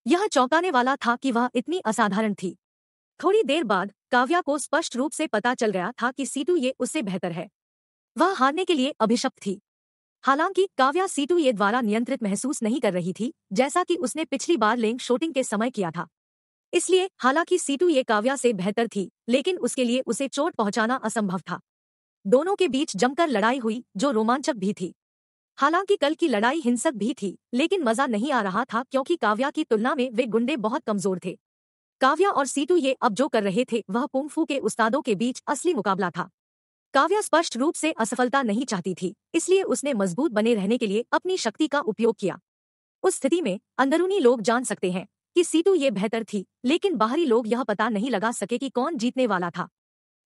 Speaker 1: यह चौंकाने वाला था कि वह इतनी असाधारण थी थोड़ी देर बाद काव्या को स्पष्ट रूप से पता चल गया था कि सीटू ये उससे बेहतर है वह हारने के लिए अभिशप्त थी हालांकि काव्या सीटू ये द्वारा नियंत्रित महसूस नहीं कर रही थी जैसा कि उसने पिछली बार लेंग शूटिंग के समय किया था इसलिए हालांकि सीटू ये काव्या से बेहतर थी लेकिन उसके लिए उसे चोट पहुंचाना असंभव था दोनों के बीच जमकर लड़ाई हुई जो रोमांचक भी थी हालांकि कल की लड़ाई हिंसक भी थी लेकिन मजा नहीं आ रहा था क्योंकि काव्या की तुलना में वे गुंडे बहुत कमजोर थे काव्या और सीटू ये अब जो कर रहे थे वह कुंफू के उस्तादों के बीच असली मुकाबला था काव्या स्पष्ट रूप से असफलता नहीं चाहती थी इसलिए उसने मजबूत बने रहने के लिए अपनी शक्ति का उपयोग किया उस स्थिति में अंदरूनी लोग जान सकते हैं कि सीटू ये बेहतर थी लेकिन बाहरी लोग यह पता नहीं लगा सके कि कौन जीतने वाला था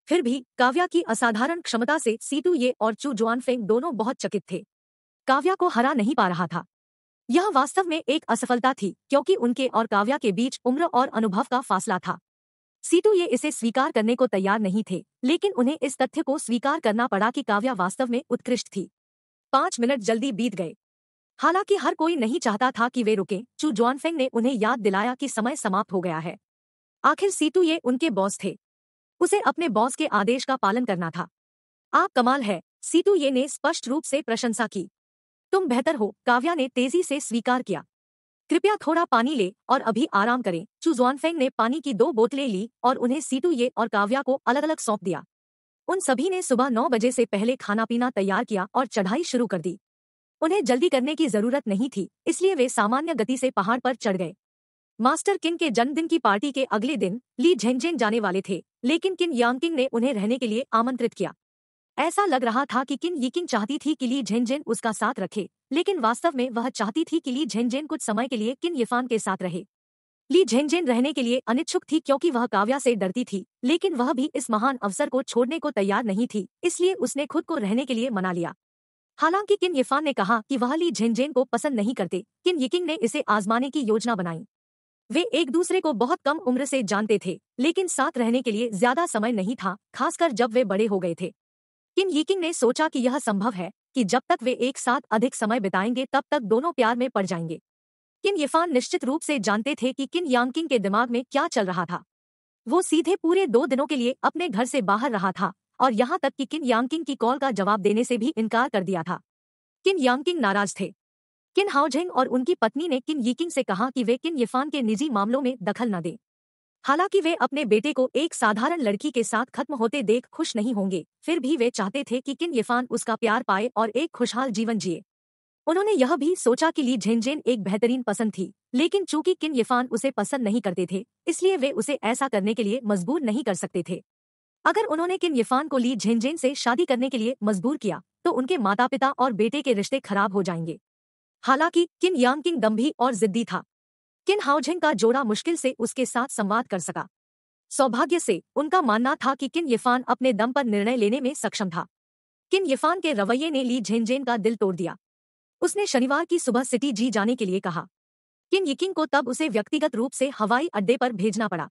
Speaker 1: फिर भी काव्या की असाधारण क्षमता से सीटू ये और चू जुआन फेंग दोनों बहुत चकित थे काव्या को हरा नहीं पा रहा था यह वास्तव में एक असफलता थी क्योंकि उनके और काव्या के बीच उम्र और अनुभव का फासला था सीटू ये इसे स्वीकार करने को तैयार नहीं थे लेकिन उन्हें इस तथ्य को स्वीकार करना पड़ा कि काव्या वास्तव में उत्कृष्ट थी पांच मिनट जल्दी बीत गए हालांकि हर कोई नहीं चाहता था कि वे रुके चू जॉनफेंग ने उन्हें याद दिलाया कि समय समाप्त हो गया है आखिर सीटू ये उनके बॉस थे उसे अपने बॉस के आदेश का पालन करना था आप कमाल है सीटू ये ने स्पष्ट रूप से प्रशंसा की तुम बेहतर हो काव्या ने तेजी से स्वीकार किया कृपया थोड़ा पानी ले और अभी आराम करें चू ने पानी की दो बोतलें ली और उन्हें सीटू ये और काव्या को अलग अलग सौंप दिया उन सभी ने सुबह नौ बजे से पहले खाना पीना तैयार किया और चढ़ाई शुरू कर दी उन्हें जल्दी करने की जरूरत नहीं थी इसलिए वे सामान्य गति से पहाड़ पर चढ़ गए मास्टर किन के जन्मदिन की पार्टी के अगले दिन ली झेंझेन जाने वाले थे लेकिन किन यांगकिंग ने उन्हें रहने के लिए आमंत्रित किया ऐसा लग रहा था कि किन यिकिंग चाहती थी कि ली झेनझेन उसका साथ रखे लेकिन वास्तव में वह चाहती थी कि ली झेनझेन कुछ समय के लिए किन यफान के साथ रहे ली झेनझेन रहने के लिए अनिच्छुक थी क्योंकि वह काव्या से डरती थी लेकिन वह भी इस महान अवसर को छोड़ने को तैयार नहीं थी इसलिए उसने खुद को रहने के लिए मना लिया हालांकि किन यफान ने कहा कि वह ली झेनझेन को पसंद नहीं करते किन यिकिंग ने इसे आजमाने की योजना बनाई वे एक दूसरे को बहुत कम उम्र से जानते थे लेकिन साथ रहने के लिए ज्यादा समय नहीं था खासकर जब वे बड़े हो गए थे किम यीकिंग ने सोचा कि यह संभव है कि जब तक वे एक साथ अधिक समय बिताएंगे तब तक दोनों प्यार में पड़ जाएंगे किम यफान निश्चित रूप से जानते थे कि किम यांगकिंग के दिमाग में क्या चल रहा था वो सीधे पूरे दो दिनों के लिए अपने घर से बाहर रहा था और यहां तक कि किम यांगकिंग की कॉल का जवाब देने से भी इनकार कर दिया था किम यांगकिंग नाराज थे किन हाउजिंग और उनकी पत्नी ने किन यीकिंग से कहा कि वे किन यफान के निजी मामलों में दखल न दें हालांकि वे अपने बेटे को एक साधारण लड़की के साथ खत्म होते देख खुश नहीं होंगे फिर भी वे चाहते थे कि किन यफान उसका प्यार पाए और एक खुशहाल जीवन जिए उन्होंने यह भी सोचा कि ली झेनझेन एक बेहतरीन पसंद थी लेकिन चूंकि किन यफान उसे पसंद नहीं करते थे इसलिए वे उसे ऐसा करने के लिए मजबूर नहीं कर सकते थे अगर उन्होंने किन यफान को ली झेनझेन से शादी करने के लिए मजबूर किया तो उनके माता पिता और बेटे के रिश्ते खराब हो जाएंगे हालांकि किन यांग किंग दम्भी और जिद्दी था किन हाउझिंग का जोड़ा मुश्किल से उसके साथ संवाद कर सका सौभाग्य से उनका मानना था कि किन यफान अपने दम पर निर्णय लेने में सक्षम था किन यफान के रवैये ने ली झेनझेन का दिल तोड़ दिया उसने शनिवार की सुबह सिटी जी जाने के लिए कहा किन यकिंग को तब उसे व्यक्तिगत रूप से हवाई अड्डे पर भेजना पड़ा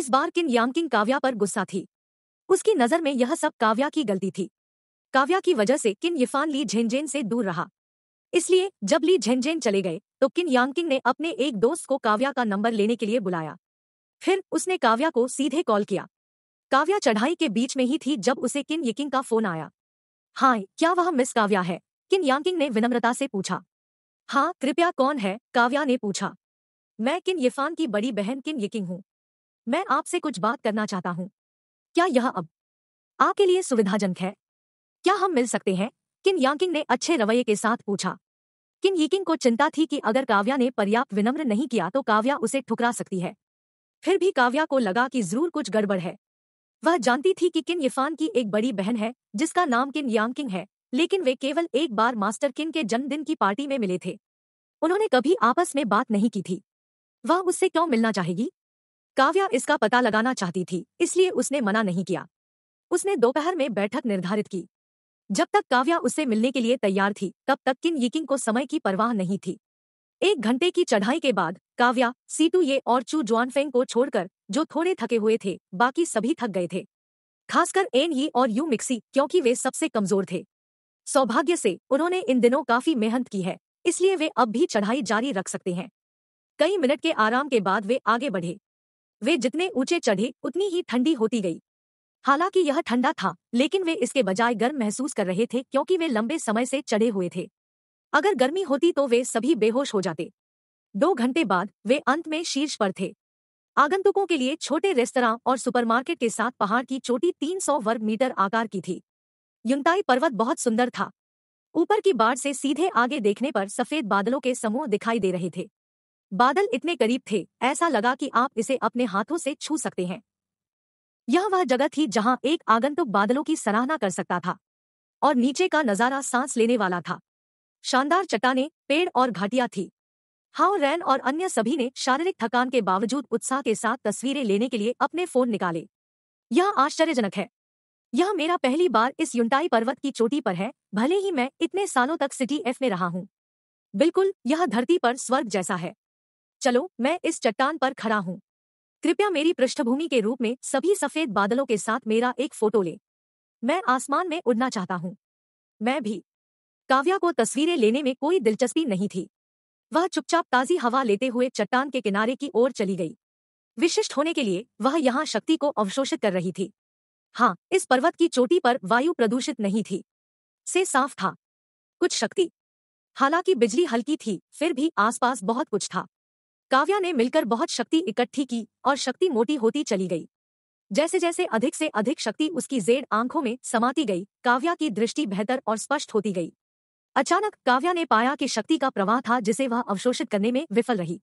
Speaker 1: इस बार किन यामकिंग काव्या पर गुस्सा थी उसकी नज़र में यह सब काव्या की गलती थी काव्या की वजह से किन यफान ली झेनझेन से दूर रहा इसलिए जब ली झेनझेन चले गए तो किन यांगकिंग ने अपने एक दोस्त को काव्या का नंबर लेने के लिए बुलाया फिर उसने काव्या को सीधे कॉल किया काव्या चढ़ाई के बीच में ही थी जब उसे किन यकिंग का फोन आया हाय क्या वह मिस काव्या है किन यांगकिंग ने विनम्रता से पूछा हाँ कृपया कौन है काव्या ने पूछा मैं किन यफान की बड़ी बहन किन यकिंग हूँ मैं आपसे कुछ बात करना चाहता हूँ क्या यह अब आपके लिए सुविधाजनक है क्या हम मिल सकते हैं किन यांगकिंग ने अच्छे रवैये के साथ पूछा किन यिकिन को चिंता थी कि अगर काव्या ने पर्याप्त विनम्र नहीं किया तो काव्या उसे ठुकरा सकती है फिर भी काव्या को लगा कि जरूर कुछ गड़बड़ है वह जानती थी कि किन यफान की एक बड़ी बहन है जिसका नाम किन यांगकिंग है लेकिन वे केवल एक बार मास्टर किन के जन्मदिन की पार्टी में मिले थे उन्होंने कभी आपस में बात नहीं की थी वह उससे क्यों मिलना चाहेगी काव्या इसका पता लगाना चाहती थी इसलिए उसने मना नहीं किया उसने दोपहर में बैठक निर्धारित की जब तक काव्या उससे मिलने के लिए तैयार थी तब तक किन यिकिंग को समय की परवाह नहीं थी एक घंटे की चढ़ाई के बाद काव्या सीटू ये और चू जुआनफेंग को छोड़कर जो थोड़े थके हुए थे बाकी सभी थक गए थे खासकर एन यी और यू मिक्सी क्योंकि वे सबसे कमजोर थे सौभाग्य से उन्होंने इन दिनों काफी मेहनत की है इसलिए वे अब भी चढ़ाई जारी रख सकते हैं कई मिनट के आराम के बाद वे आगे बढ़े वे जितने ऊंचे चढ़े उतनी ही ठंडी होती गई हालांकि यह ठंडा था लेकिन वे इसके बजाय गर्म महसूस कर रहे थे क्योंकि वे लंबे समय से चढ़े हुए थे अगर गर्मी होती तो वे सभी बेहोश हो जाते दो घंटे बाद वे अंत में शीर्ष पर थे आगंतुकों के लिए छोटे रेस्तरां और सुपरमार्केट के साथ पहाड़ की चोटी 300 वर्ग मीटर आकार की थी युंगताई पर्वत बहुत सुंदर था ऊपर की बाढ़ से सीधे आगे देखने पर सफेद बादलों के समूह दिखाई दे रहे थे बादल इतने करीब थे ऐसा लगा कि आप इसे अपने हाथों से छू सकते हैं यह वह जगह थी जहां एक आगंतुक बादलों की सराहना कर सकता था और नीचे का नजारा सांस लेने वाला था शानदार चट्टाने पेड़ और घाटियां थी हाउ रैन और अन्य सभी ने शारीरिक थकान के बावजूद उत्साह के साथ तस्वीरें लेने के लिए अपने फोन निकाले यह आश्चर्यजनक है यह मेरा पहली बार इस युटाई पर्वत की चोटी पर है भले ही मैं इतने सालों तक सिटी एफ में रहा हूँ बिल्कुल यह धरती पर स्वर्ग जैसा है चलो मैं इस चट्टान पर खड़ा हूँ कृपया मेरी पृष्ठभूमि के रूप में सभी सफेद बादलों के साथ मेरा एक फोटो ले मैं आसमान में उड़ना चाहता हूँ मैं भी काव्या को तस्वीरें लेने में कोई दिलचस्पी नहीं थी वह चुपचाप ताजी हवा लेते हुए चट्टान के किनारे की ओर चली गई विशिष्ट होने के लिए वह यहाँ शक्ति को अवशोषित कर रही थी हाँ इस पर्वत की चोटी पर वायु प्रदूषित नहीं थी से साफ था कुछ शक्ति हालांकि बिजली हल्की थी फिर भी आसपास बहुत कुछ था काव्या ने मिलकर बहुत शक्ति इकट्ठी की और शक्ति मोटी होती चली गई जैसे जैसे अधिक से अधिक शक्ति उसकी जेड आंखों में समाती गई काव्या की दृष्टि बेहतर और स्पष्ट होती गई अचानक काव्या ने पाया कि शक्ति का प्रवाह था जिसे वह अवशोषित करने में विफल रही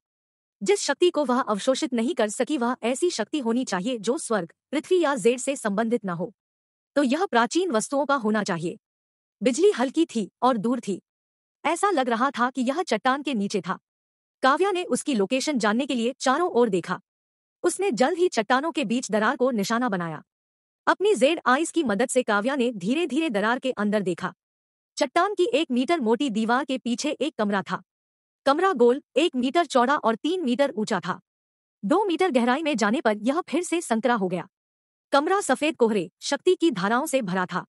Speaker 1: जिस शक्ति को वह अवशोषित नहीं कर सकी वह ऐसी शक्ति होनी चाहिए जो स्वर्ग पृथ्वी या जेड से संबंधित न हो तो यह प्राचीन वस्तुओं का होना चाहिए बिजली हल्की थी और दूर थी ऐसा लग रहा था कि यह चट्टान के नीचे था काव्या ने उसकी लोकेशन जानने के लिए चारों ओर देखा उसने जल्द ही चट्टानों के बीच दरार को निशाना बनाया अपनी जेड आइज की मदद से काव्या ने धीरे धीरे दरार के अंदर देखा चट्टान की एक मीटर मोटी दीवार के पीछे एक कमरा था कमरा गोल एक मीटर चौड़ा और तीन मीटर ऊंचा था दो मीटर गहराई में जाने पर यह फिर से संकरा हो गया कमरा सफेद कोहरे शक्ति की धाराओं से भरा था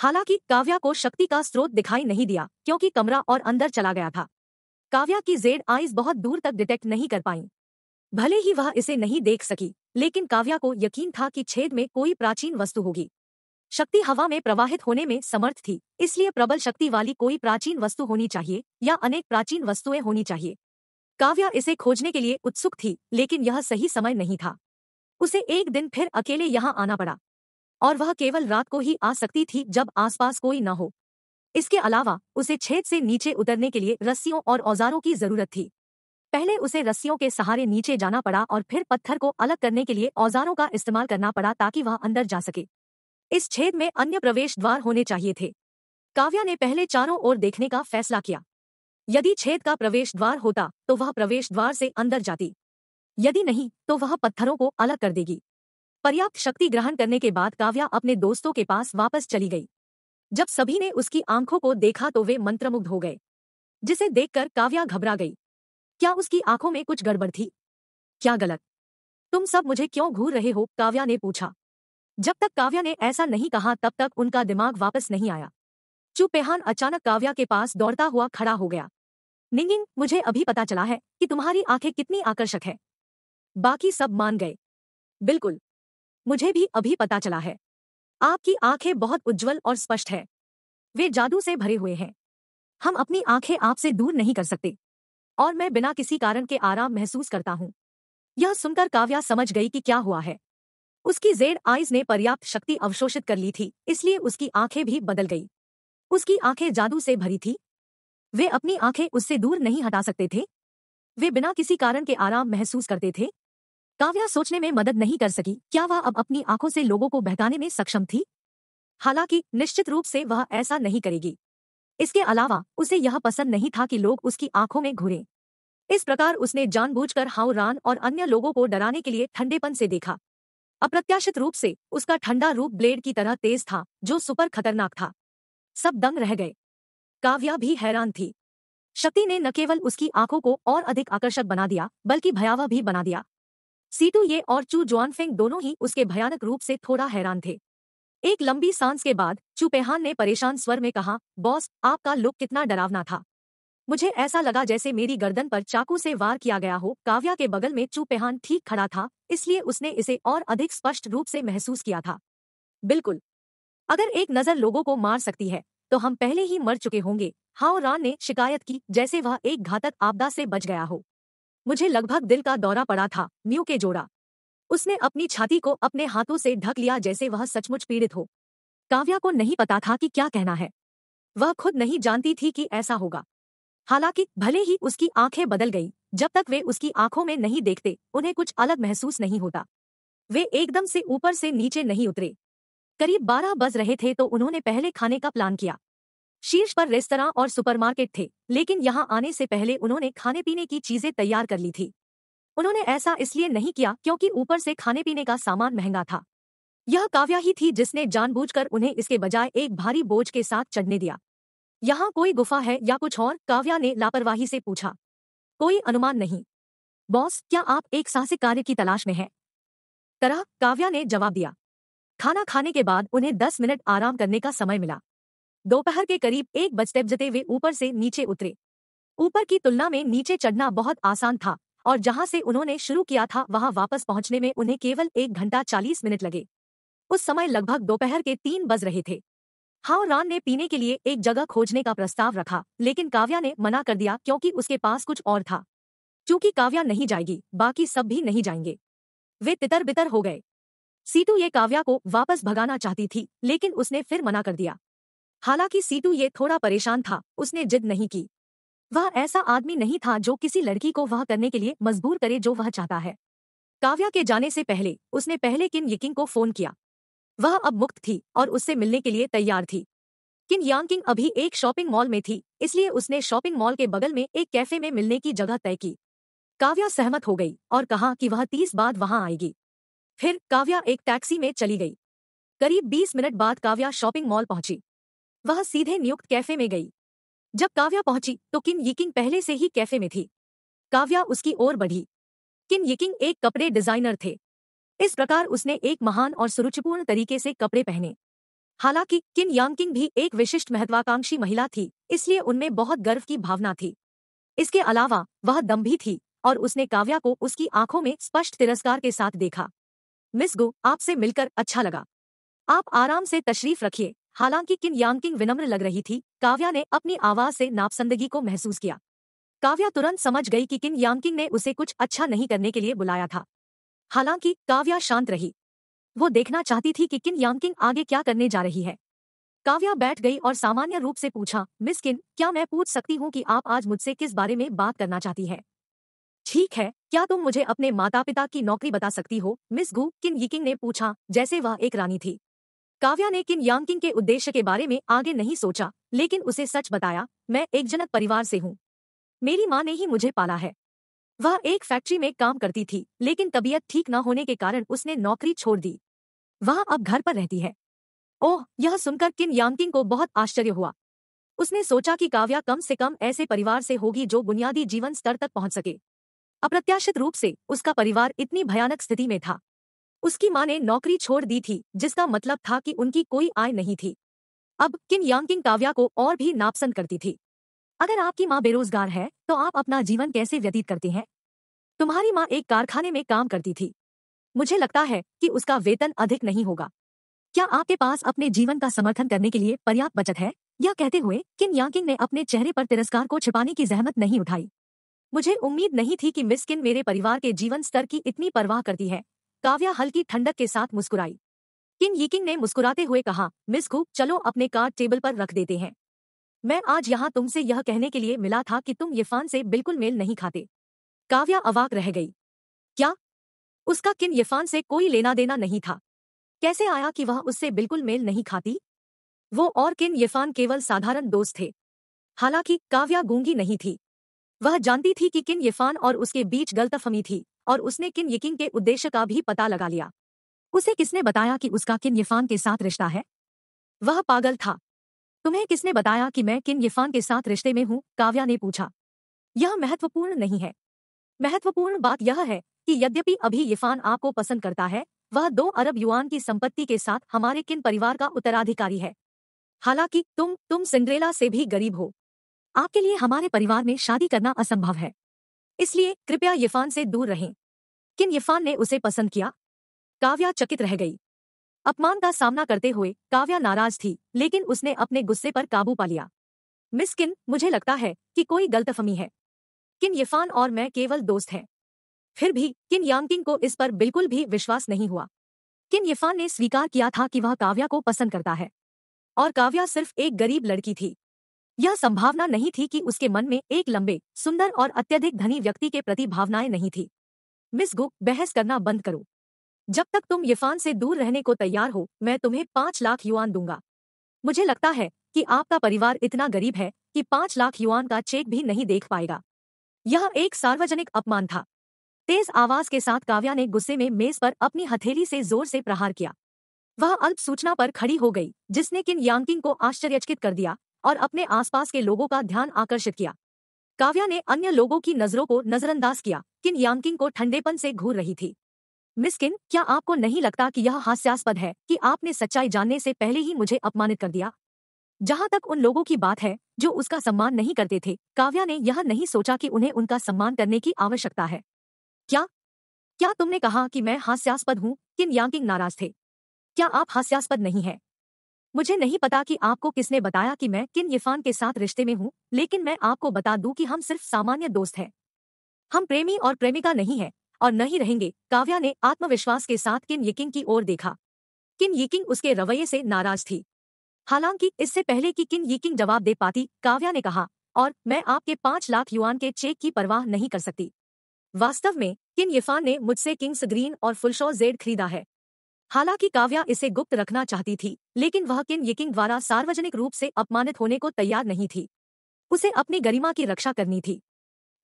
Speaker 1: हालांकि काव्या को शक्ति का स्रोत दिखाई नहीं दिया क्योंकि कमरा और अंदर चला गया था काव्या की जेड आईज बहुत दूर तक डिटेक्ट नहीं कर पाई भले ही वह इसे नहीं देख सकी लेकिन काव्या को यकीन था कि छेद में कोई प्राचीन वस्तु होगी शक्ति हवा में प्रवाहित होने में समर्थ थी इसलिए प्रबल शक्ति वाली कोई प्राचीन वस्तु होनी चाहिए या अनेक प्राचीन वस्तुएं होनी चाहिए काव्या इसे खोजने के लिए उत्सुक थी लेकिन यह सही समय नहीं था उसे एक दिन फिर अकेले यहां आना पड़ा और वह केवल रात को ही आ सकती थी जब आसपास कोई न हो इसके अलावा उसे छेद से नीचे उतरने के लिए रस्सियों और औजारों की जरूरत थी पहले उसे रस्सियों के सहारे नीचे जाना पड़ा और फिर पत्थर को अलग करने के लिए औजारों का इस्तेमाल करना पड़ा ताकि वह अंदर जा सके इस छेद में अन्य प्रवेश द्वार होने चाहिए थे काव्या ने पहले चारों ओर देखने का फैसला किया यदि छेद का प्रवेश द्वार होता तो वह प्रवेश द्वार से अंदर जाती यदि नहीं तो वह पत्थरों को अलग कर देगी पर्याप्त शक्ति ग्रहण करने के बाद काव्या अपने दोस्तों के पास वापस चली गई जब सभी ने उसकी आंखों को देखा तो वे मंत्रमुग्ध हो गए जिसे देखकर काव्या घबरा गई क्या उसकी आंखों में कुछ गड़बड़ थी क्या गलत तुम सब मुझे क्यों घूर रहे हो काव्या ने पूछा जब तक काव्या ने ऐसा नहीं कहा तब तक उनका दिमाग वापस नहीं आया चुपेहान अचानक काव्या के पास दौड़ता हुआ खड़ा हो गया निंगिंग मुझे अभी पता चला है कि तुम्हारी आंखें कितनी आकर्षक है बाकी सब मान गए बिल्कुल मुझे भी अभी पता चला है आपकी आंखें बहुत उज्जवल और स्पष्ट है वे जादू से भरे हुए हैं हम अपनी आंखें आपसे दूर नहीं कर सकते और मैं बिना किसी कारण के आराम महसूस करता हूँ यह सुनकर काव्या समझ गई कि क्या हुआ है उसकी जेड आइज ने पर्याप्त शक्ति अवशोषित कर ली थी इसलिए उसकी आंखें भी बदल गई उसकी आंखें जादू से भरी थी वे अपनी आंखें उससे दूर नहीं हटा सकते थे वे बिना किसी कारण के आराम महसूस करते थे काव्या सोचने में मदद नहीं कर सकी क्या वह अब अपनी आंखों से लोगों को बहकाने में सक्षम थी हालांकि निश्चित रूप से वह ऐसा नहीं करेगी इसके अलावा उसे यह पसंद नहीं था कि लोग उसकी आंखों में घूरें इस प्रकार उसने जानबूझकर हाउरान और अन्य लोगों को डराने के लिए ठंडेपन से देखा अप्रत्याशित रूप से उसका ठंडा रूप ब्लेड की तरह तेज था जो सुपर खतरनाक था सब दंग रह गए काव्या भी हैरान थी शक्ति ने न केवल उसकी आंखों को और अधिक आकर्षक बना दिया बल्कि भयावह भी बना दिया सीटू ये और चू जुआनफेंग दोनों ही उसके भयानक रूप से थोड़ा हैरान थे एक लंबी सांस के बाद चूपेहान ने परेशान स्वर में कहा बॉस आपका लुक कितना डरावना था मुझे ऐसा लगा जैसे मेरी गर्दन पर चाकू से वार किया गया हो काव्या के बगल में चूपेहान ठीक खड़ा था इसलिए उसने इसे और अधिक स्पष्ट रूप से महसूस किया था बिल्कुल अगर एक नजर लोगों को मार सकती है तो हम पहले ही मर चुके होंगे हाओ रान ने शिकायत की जैसे वह एक घातक आपदा से बच गया हो मुझे लगभग दिल का दौरा पड़ा था न्यू के जोड़ा उसने अपनी छाती को अपने हाथों से ढक लिया जैसे वह सचमुच पीड़ित हो काव्या को नहीं पता था कि क्या कहना है वह खुद नहीं जानती थी कि ऐसा होगा हालांकि भले ही उसकी आंखें बदल गई जब तक वे उसकी आंखों में नहीं देखते उन्हें कुछ अलग महसूस नहीं होता वे एकदम से ऊपर से नीचे नहीं उतरे करीब बारह बज रहे थे तो उन्होंने पहले खाने का प्लान किया शीर्ष पर रेस्तरा और सुपरमार्केट थे लेकिन यहाँ आने से पहले उन्होंने खाने पीने की चीजें तैयार कर ली थी उन्होंने ऐसा इसलिए नहीं किया क्योंकि ऊपर से खाने पीने का सामान महंगा था यह काव्या ही थी जिसने जानबूझकर उन्हें इसके बजाय एक भारी बोझ के साथ चढ़ने दिया यहाँ कोई गुफा है या कुछ और काव्या ने लापरवाही से पूछा कोई अनुमान नहीं बॉस क्या आप एक साहसिक कार्य की तलाश में हैं तरह काव्या ने जवाब दिया खाना खाने के बाद उन्हें दस मिनट आराम करने का समय मिला दोपहर के करीब एक बजते बजते वे ऊपर से नीचे उतरे ऊपर की तुलना में नीचे चढ़ना बहुत आसान था और जहां से उन्होंने शुरू किया था वहां वापस पहुंचने में उन्हें केवल एक घंटा चालीस मिनट लगे उस समय लगभग दोपहर के तीन बज रहे थे रान ने पीने के लिए एक जगह खोजने का प्रस्ताव रखा लेकिन काव्या ने मना कर दिया क्योंकि उसके पास कुछ और था क्योंकि काव्या नहीं जाएगी बाकी सब भी नहीं जाएंगे वे तितर बितर हो गए सीतू ये काव्या को वापस भगाना चाहती थी लेकिन उसने फिर मना कर दिया हालांकि सीटू ये थोड़ा परेशान था उसने जिद नहीं की वह ऐसा आदमी नहीं था जो किसी लड़की को वह करने के लिए मजबूर करे जो वह चाहता है काव्या के जाने से पहले उसने पहले किन यकिंग को फोन किया वह अब मुक्त थी और उससे मिलने के लिए तैयार थी किन यांगकिंग अभी एक शॉपिंग मॉल में थी इसलिए उसने शॉपिंग मॉल के बगल में एक कैफे में मिलने की जगह तय की काव्या सहमत हो गई और कहा कि वह तीस बाद वहां आएगी फिर काव्या एक टैक्सी में चली गई करीब बीस मिनट बाद काव्या शॉपिंग मॉल पहुंची वह सीधे नियुक्त कैफे में गई जब काव्या पहुंची तो किम यिकिंग पहले से ही कैफे में थी काव्या उसकी ओर बढ़ी किम यिकिंग एक कपड़े डिजाइनर थे इस प्रकार उसने एक महान और सुरुचिपूर्ण तरीके से कपड़े पहने हालांकि किम यांगकिंग भी एक विशिष्ट महत्वाकांक्षी महिला थी इसलिए उनमें बहुत गर्व की भावना थी इसके अलावा वह दम भी थी और उसने काव्या को उसकी आंखों में स्पष्ट तिरस्कार के साथ देखा मिस गो आपसे मिलकर अच्छा लगा आप आराम से तशरीफ रखिए हालांकि किन यांगकिंग विनम्र लग रही थी काव्या ने अपनी आवाज से नापसंदगी को महसूस किया काव्या तुरंत समझ गई कि किन यांगकिंग ने उसे कुछ अच्छा नहीं करने के लिए बुलाया था हालांकि काव्या शांत रही वो देखना चाहती थी कि किन यांगकिंग आगे क्या करने जा रही है काव्या बैठ गई और सामान्य रूप से पूछा मिस किन क्या मैं पूछ सकती हूँ कि आप आज मुझसे किस बारे में बात करना चाहती है ठीक है क्या तुम मुझे अपने माता पिता की नौकरी बता सकती हो मिस गु किन यिकिंग ने पूछा जैसे वह एक रानी थी काव्या ने किन यांगकिंग के उद्देश्य के बारे में आगे नहीं सोचा लेकिन उसे सच बताया मैं एक जनक परिवार से हूँ मेरी माँ ने ही मुझे पाला है वह एक फैक्ट्री में काम करती थी लेकिन तबीयत ठीक न होने के कारण उसने नौकरी छोड़ दी वह अब घर पर रहती है ओह यह सुनकर किम यांगकिंग को बहुत आश्चर्य हुआ उसने सोचा कि काव्या कम से कम ऐसे परिवार से होगी जो बुनियादी जीवन स्तर तक पहुंच सके अप्रत्याशित रूप से उसका परिवार इतनी भयानक स्थिति में था उसकी मां ने नौकरी छोड़ दी थी जिसका मतलब था कि उनकी कोई आय नहीं थी अब किम यांगकिंग काव्या को और भी नापसंद करती थी अगर आपकी माँ बेरोजगार है तो आप अपना जीवन कैसे व्यतीत करते हैं तुम्हारी माँ एक कारखाने में काम करती थी मुझे लगता है कि उसका वेतन अधिक नहीं होगा क्या आपके पास अपने जीवन का समर्थन करने के लिए पर्याप्त बचत है यह कहते हुए किम यांगकिंग ने अपने चेहरे पर तिरस्कार को छिपाने की जहमत नहीं उठाई मुझे उम्मीद नहीं थी कि मिस किन मेरे परिवार के जीवन स्तर की इतनी परवाह करती है काव्या हल्की ठंडक के साथ मुस्कुराई किन यिकिंग ने मुस्कुराते हुए कहा मिस खू चलो अपने कार्ड टेबल पर रख देते हैं मैं आज यहाँ तुमसे यह कहने के लिए मिला था कि तुम यफान से बिल्कुल मेल नहीं खाते काव्या अवाक रह गई क्या उसका किन यफान से कोई लेना देना नहीं था कैसे आया कि वह उससे बिल्कुल मेल नहीं खाती वो और किन यफान केवल साधारण दोस्त थे हालांकि काव्या गूंगी नहीं थी वह जानती थी कि किन यफान और उसके बीच गलतफहमी थी और उसने किन यकिंग के उद्देश्य का भी पता लगा लिया उसे किसने बताया कि उसका किन यफान के साथ रिश्ता है वह पागल था तुम्हें किसने बताया कि मैं किन यफान के साथ रिश्ते में हूँ काव्या ने पूछा यह महत्वपूर्ण नहीं है महत्वपूर्ण बात यह है कि यद्यपि अभी यफान आपको पसंद करता है वह दो अरब युवान की संपत्ति के साथ हमारे किन परिवार का उत्तराधिकारी है हालांकि तुम तुम सिंड्रेला से भी गरीब हो आपके लिए हमारे परिवार में शादी करना असंभव है इसलिए कृपया यफान से दूर रहें किन यफान ने उसे पसंद किया काव्या चकित रह गई अपमान का सामना करते हुए काव्या नाराज थी लेकिन उसने अपने गुस्से पर काबू पा लिया मिस किन मुझे लगता है कि कोई गलतफहमी है किन यफान और मैं केवल दोस्त हैं फिर भी किन यांगकिंग को इस पर बिल्कुल भी विश्वास नहीं हुआ किन यफान ने स्वीकार किया था कि वह काव्या को पसंद करता है और काव्या सिर्फ एक गरीब लड़की थी यह संभावना नहीं थी कि उसके मन में एक लंबे सुंदर और अत्यधिक धनी व्यक्ति के प्रति भावनाएं नहीं थी मिस गुक बहस करना बंद करो जब तक तुम यफान से दूर रहने को तैयार हो मैं तुम्हें पांच लाख युआन दूंगा मुझे लगता है कि आपका परिवार इतना गरीब है कि पांच लाख युआन का चेक भी नहीं देख पाएगा यह एक सार्वजनिक अपमान था तेज आवाज के साथ काव्या ने गुस्से में मेज पर अपनी हथेली से जोर से प्रहार किया वह अल्प सूचना पर खड़ी हो गई जिसने किन यांकिंग को आश्चर्यचकित कर दिया और अपने आसपास के लोगों का ध्यान आकर्षित किया काव्या ने अन्य लोगों की नजरों को नजरअंदाज किया किन यांकिंग को ठंडेपन से घूर रही थी मिस किन क्या आपको नहीं लगता कि यह हास्यास्पद है कि आपने सच्चाई जानने से पहले ही मुझे अपमानित कर दिया जहां तक उन लोगों की बात है जो उसका सम्मान नहीं करते थे काव्या ने यह नहीं सोचा कि उन्हें उनका सम्मान करने की आवश्यकता है क्या क्या तुमने कहा कि मैं हास्यास्पद हूँ किन यांकिंग नाराज थे क्या आप हास्यास्पद नहीं है मुझे नहीं पता कि आपको किसने बताया कि मैं किन इरफान के साथ रिश्ते में हूँ लेकिन मैं आपको बता दूं कि हम सिर्फ सामान्य दोस्त हैं हम प्रेमी और प्रेमिका नहीं हैं और नहीं रहेंगे काव्या ने आत्मविश्वास के साथ किन यकिंग की ओर देखा किन यकिंग उसके रवैये से नाराज थी हालांकि इससे पहले कि किन यकिंग जवाब दे पाती काव्या ने कहा और मैं आपके पांच लाख युआन के चेक की परवाह नहीं कर सकती वास्तव में किन यफान ने मुझसे किंग्स ग्रीन और फुलशॉ जेड खरीदा है हालांकि काव्या इसे गुप्त रखना चाहती थी लेकिन वह किन यकिंग द्वारा सार्वजनिक रूप से अपमानित होने को तैयार नहीं थी उसे अपनी गरिमा की रक्षा करनी थी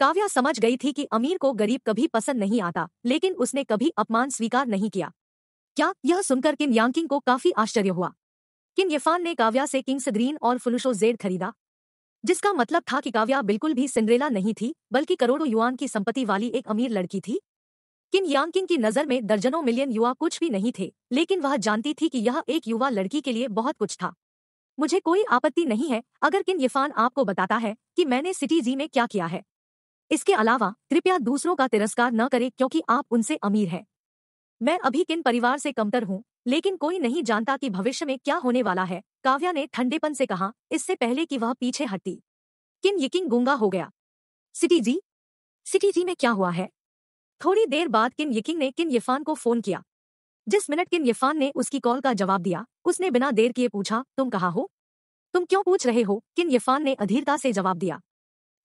Speaker 1: काव्या समझ गई थी कि अमीर को गरीब कभी पसंद नहीं आता लेकिन उसने कभी अपमान स्वीकार नहीं किया क्या यह सुनकर किन यांकिंग को काफी आश्चर्य हुआ किन यफान ने काव्या से किंग्स ग्रीन और फुलुशो जेड खरीदा जिसका मतलब था कि काव्या बिल्कुल भी सिंड्रेला नहीं थी बल्कि करोड़ों युवान की संपत्ति वाली एक अमीर लड़की थी किन यांगकिंग की नजर में दर्जनों मिलियन युवा कुछ भी नहीं थे लेकिन वह जानती थी कि यह एक युवा लड़की के लिए बहुत कुछ था मुझे कोई आपत्ति नहीं है अगर किन यफान आपको बताता है कि मैंने सिटी जी में क्या किया है इसके अलावा कृपया दूसरों का तिरस्कार न करें क्योंकि आप उनसे अमीर हैं मैं अभी किन परिवार से कमतर हूँ लेकिन कोई नहीं जानता कि भविष्य में क्या होने वाला है काव्या ने ठंडेपन से कहा इससे पहले कि वह पीछे हटती किन यकिंग गूंगा हो गया सिटी जी सिटी जी में क्या हुआ है थोड़ी देर बाद किन यकिंग ने किन यफान को फोन किया जिस मिनट किन यफान ने उसकी कॉल का जवाब दिया उसने बिना देर किए पूछा तुम कहा हो तुम क्यों पूछ रहे हो किन यफान ने अधीरता से जवाब दिया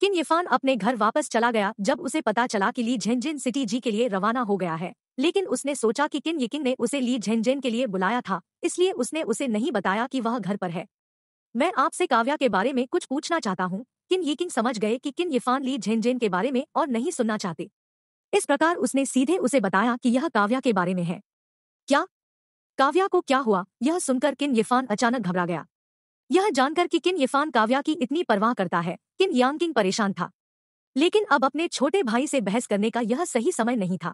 Speaker 1: किन यफान अपने घर वापस चला गया जब उसे पता चला कि ली झेंझेन सिटी जी के लिए रवाना हो गया है लेकिन उसने सोचा कि किन यकिंग ने उसे ली झेंझेन के लिए बुलाया था इसलिए उसने उसे नहीं बताया कि वह घर पर है मैं आपसे काव्या के बारे में कुछ पूछना चाहता हूँ किन यकिंग समझ गए कि किन यफान ली झेंझेन के बारे में और नहीं सुनना चाहते इस प्रकार उसने सीधे उसे बताया कि यह काव्या के बारे में है क्या काव्या को क्या हुआ यह सुनकर किन यफान अचानक घबरा गया यह जानकर कि किन यफान काव्या की इतनी परवाह करता है किन यांगकिंग परेशान था लेकिन अब अपने छोटे भाई से बहस करने का यह सही समय नहीं था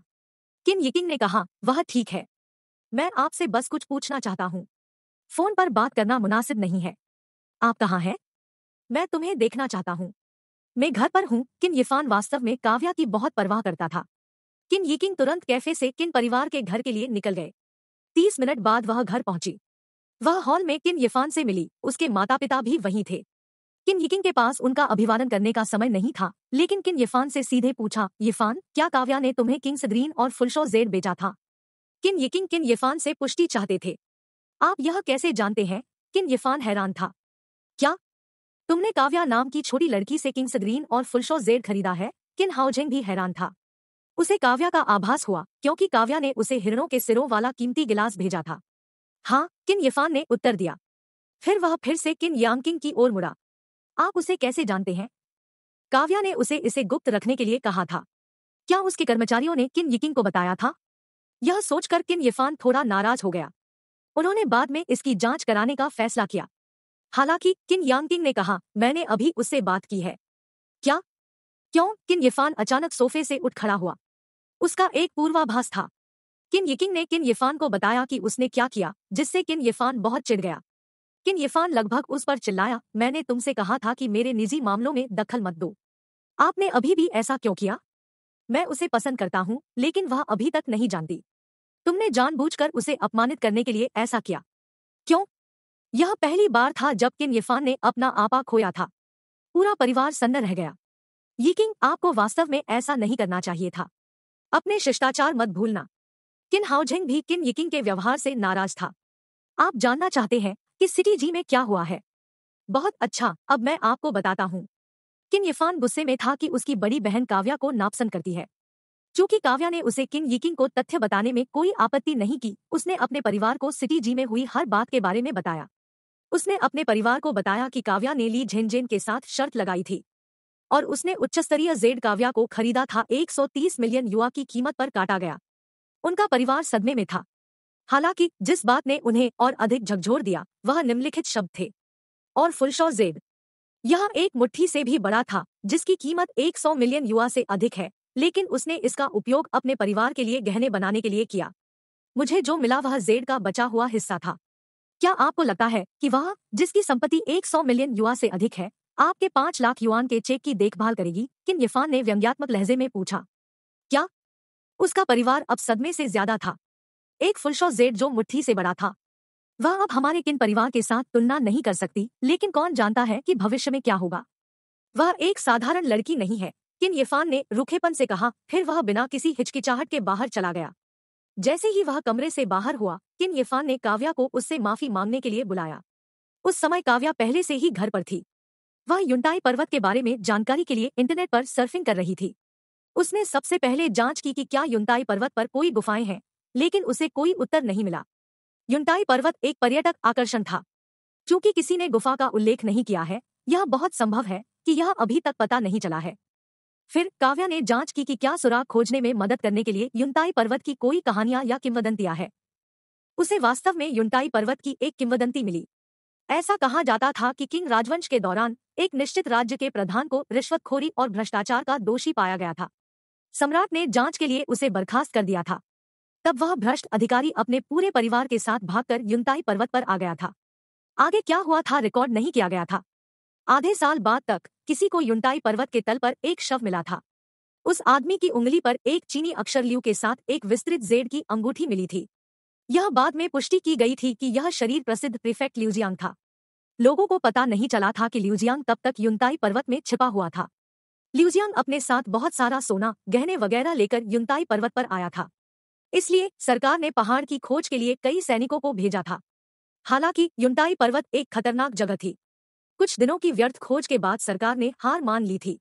Speaker 1: किन यिकिंग ने कहा वह ठीक है मैं आपसे बस कुछ पूछना चाहता हूँ फोन पर बात करना मुनासिब नहीं है आप कहाँ हैं मैं तुम्हें देखना चाहता हूँ मैं घर पर हूँ किन यिफान वास्तव में काव्या की बहुत परवाह करता था किन यिकिंग तुरंत कैफे से किन परिवार के घर के लिए निकल गए तीस मिनट बाद वह घर पहुंची वह हॉल में किन यिफान से मिली उसके माता पिता भी वहीं थे किन यकिंग के पास उनका अभिवादन करने का समय नहीं था लेकिन किन यिफान से सीधे पूछा यिफान क्या काव्या ने तुम्हें किंग्स ग्रीन और फुलशो जेड भेजा था किन यकिंग किन यिफान से पुष्टि चाहते थे आप यह कैसे जानते हैं किन यिफान हैरान था क्या तुमने काव्या नाम की छोटी लड़की से किंग्स ग्रीन और फुलशो जेड खरीदा है किन हाउजिंग भी हैरान था उसे काव्या का आभास हुआ क्योंकि काव्या ने उसे हिरणों के सिरों वाला कीमती गिलास भेजा था हाँ किन यफान ने उत्तर दिया फिर वह फिर से किन यांकिंग की ओर मुड़ा आप उसे कैसे जानते हैं काव्या ने उसे इसे गुप्त रखने के लिए कहा था क्या उसके कर्मचारियों ने किन यिकिंग को बताया था यह सोचकर किन यफान थोड़ा नाराज हो गया उन्होंने बाद में इसकी जांच कराने का फैसला किया हालांकि किन यांगटिंग ने कहा मैंने अभी उससे बात की है क्या क्यों किन यफान अचानक सोफे से उठ खड़ा हुआ उसका एक पूर्वाभास था किन यकिंग ने किन यफान को बताया कि उसने क्या किया जिससे किन यफान बहुत चिढ़ गया किन यफान लगभग उस पर चिल्लाया मैंने तुमसे कहा था कि मेरे निजी मामलों में दखल मत दो आपने अभी भी ऐसा क्यों किया मैं उसे पसंद करता हूं लेकिन वह अभी तक नहीं जानती तुमने जानबूझकर उसे अपमानित करने के लिए ऐसा किया क्यों यह पहली बार था जब किन यफान ने अपना आपा खोया था पूरा परिवार सन्न रह गया ये किंग आपको वास्तव में ऐसा नहीं करना चाहिए था अपने शिष्टाचार मत भूलना किन हाउजिंग भी किन यिकिंग के व्यवहार से नाराज था आप जानना चाहते हैं कि सिटी जी में क्या हुआ है बहुत अच्छा अब मैं आपको बताता हूँ किन यफान गुस्से में था कि उसकी बड़ी बहन काव्या को नापसंद करती है चूंकि काव्या ने उसे किन यिकिंग को तथ्य बताने में कोई आपत्ति नहीं की उसने अपने परिवार को सिटी जी में हुई हर बात के बारे में बताया उसने अपने परिवार को बताया कि काव्या ने ली झेनझेन के साथ शर्त लगाई थी और उसने उच्चस्तरीय जेड काव्या को खरीदा था 130 मिलियन युवा की कीमत पर काटा गया उनका परिवार सदमे में था हालांकि जिस बात ने उन्हें और अधिक झकझोर दिया वह निम्नलिखित शब्द थे और फुलशॉ जेड यह एक मुट्ठी से भी बड़ा था जिसकी कीमत 100 मिलियन युवा से अधिक है लेकिन उसने इसका उपयोग अपने परिवार के लिए गहने बनाने के लिए किया मुझे जो मिला वह जेड का बचा हुआ हिस्सा था क्या आपको लगता है कि वह जिसकी संपत्ति 100 मिलियन युवा से अधिक है आपके पाँच लाख युवान के चेक की देखभाल करेगी किम यफान ने व्यंग्यात्मक लहजे में पूछा क्या उसका परिवार अब सदमे से ज्यादा था एक फुलशो जेड जो मुठ्ठी से बड़ा था वह अब हमारे किन परिवार के साथ तुलना नहीं कर सकती लेकिन कौन जानता है कि भविष्य में क्या होगा वह एक साधारण लड़की नहीं है किन येफान ने रूखेपन से कहा फिर वह बिना किसी हिचकिचाहट के बाहर चला गया जैसे ही वह कमरे से बाहर हुआ किन येफान ने काव्या को उससे माफी मांगने के लिए बुलाया उस समय काव्या पहले से ही घर पर थी वह युंटाई पर्वत के बारे में जानकारी के लिए इंटरनेट पर सर्फिंग कर रही थी उसने सबसे पहले जांच की कि क्या युंटाई पर्वत पर कोई गुफाएं हैं लेकिन उसे कोई उत्तर नहीं मिला युंटाई पर्वत एक पर्यटक आकर्षण था चूंकि किसी ने गुफा का उल्लेख नहीं किया है यह बहुत संभव है कि यह अभी तक पता नहीं चला है फिर काव्या ने जांच की कि क्या सुराग खोजने में मदद करने के लिए युनताई पर्वत की कोई कहानियां या किंवदंतियां है उसे वास्तव में युनताई पर्वत की एक किंवदंती मिली ऐसा कहा जाता था कि किंग राजवंश के दौरान एक निश्चित राज्य के प्रधान को रिश्वतखोरी और भ्रष्टाचार का दोषी पाया गया था सम्राट ने जांच के लिए उसे बर्खास्त कर दिया था तब वह भ्रष्ट अधिकारी अपने पूरे परिवार के साथ भागकर युनताई पर्वत पर आ गया था आगे क्या हुआ था रिकॉर्ड नहीं किया गया था आधे साल बाद तक किसी को युंटाई पर्वत के तल पर एक शव मिला था उस आदमी की उंगली पर एक चीनी अक्षर ल्यू के साथ एक विस्तृत जेड की अंगूठी मिली थी यह बाद में पुष्टि की गई थी कि यह शरीर प्रसिद्ध प्रिफेक्ट ल्यूजियांग था लोगों को पता नहीं चला था कि ल्यूजियांग तब तक युनताई पर्वत में छिपा हुआ था ल्यूजियांग अपने साथ बहुत सारा सोना गहने वगैरह लेकर युनताई पर्वत पर आया था इसलिए सरकार ने पहाड़ की खोज के लिए कई सैनिकों को भेजा था हालांकि युनताई पर्वत एक खतरनाक जगह थी कुछ दिनों की व्यर्थ खोज के बाद सरकार ने हार मान ली थी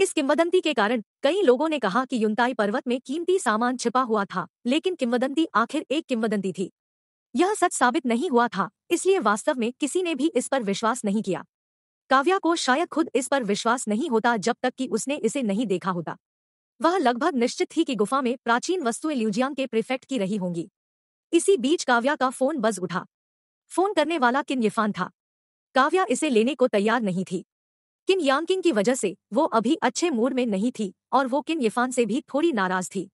Speaker 1: इस किंवदंती के कारण कई लोगों ने कहा कि युनताई पर्वत में कीमती सामान छिपा हुआ था लेकिन किंवदंती आखिर एक किंवदंती थी यह सच साबित नहीं हुआ था इसलिए वास्तव में किसी ने भी इस पर विश्वास नहीं किया काव्या को शायद खुद इस पर विश्वास नहीं होता जब तक कि उसने इसे नहीं देखा होता वह लगभग निश्चित थी कि गुफा में प्राचीन वस्तुएं ल्यूजियांग के प्रिफेक्ट की रही होंगी इसी बीच काव्या का फोन बज उठा फोन करने वाला किन यफान था काव्या इसे लेने को तैयार नहीं थी किन यांगकिंग की वजह से वो अभी अच्छे मूड में नहीं थी और वो किन यफान से भी थोड़ी नाराज थी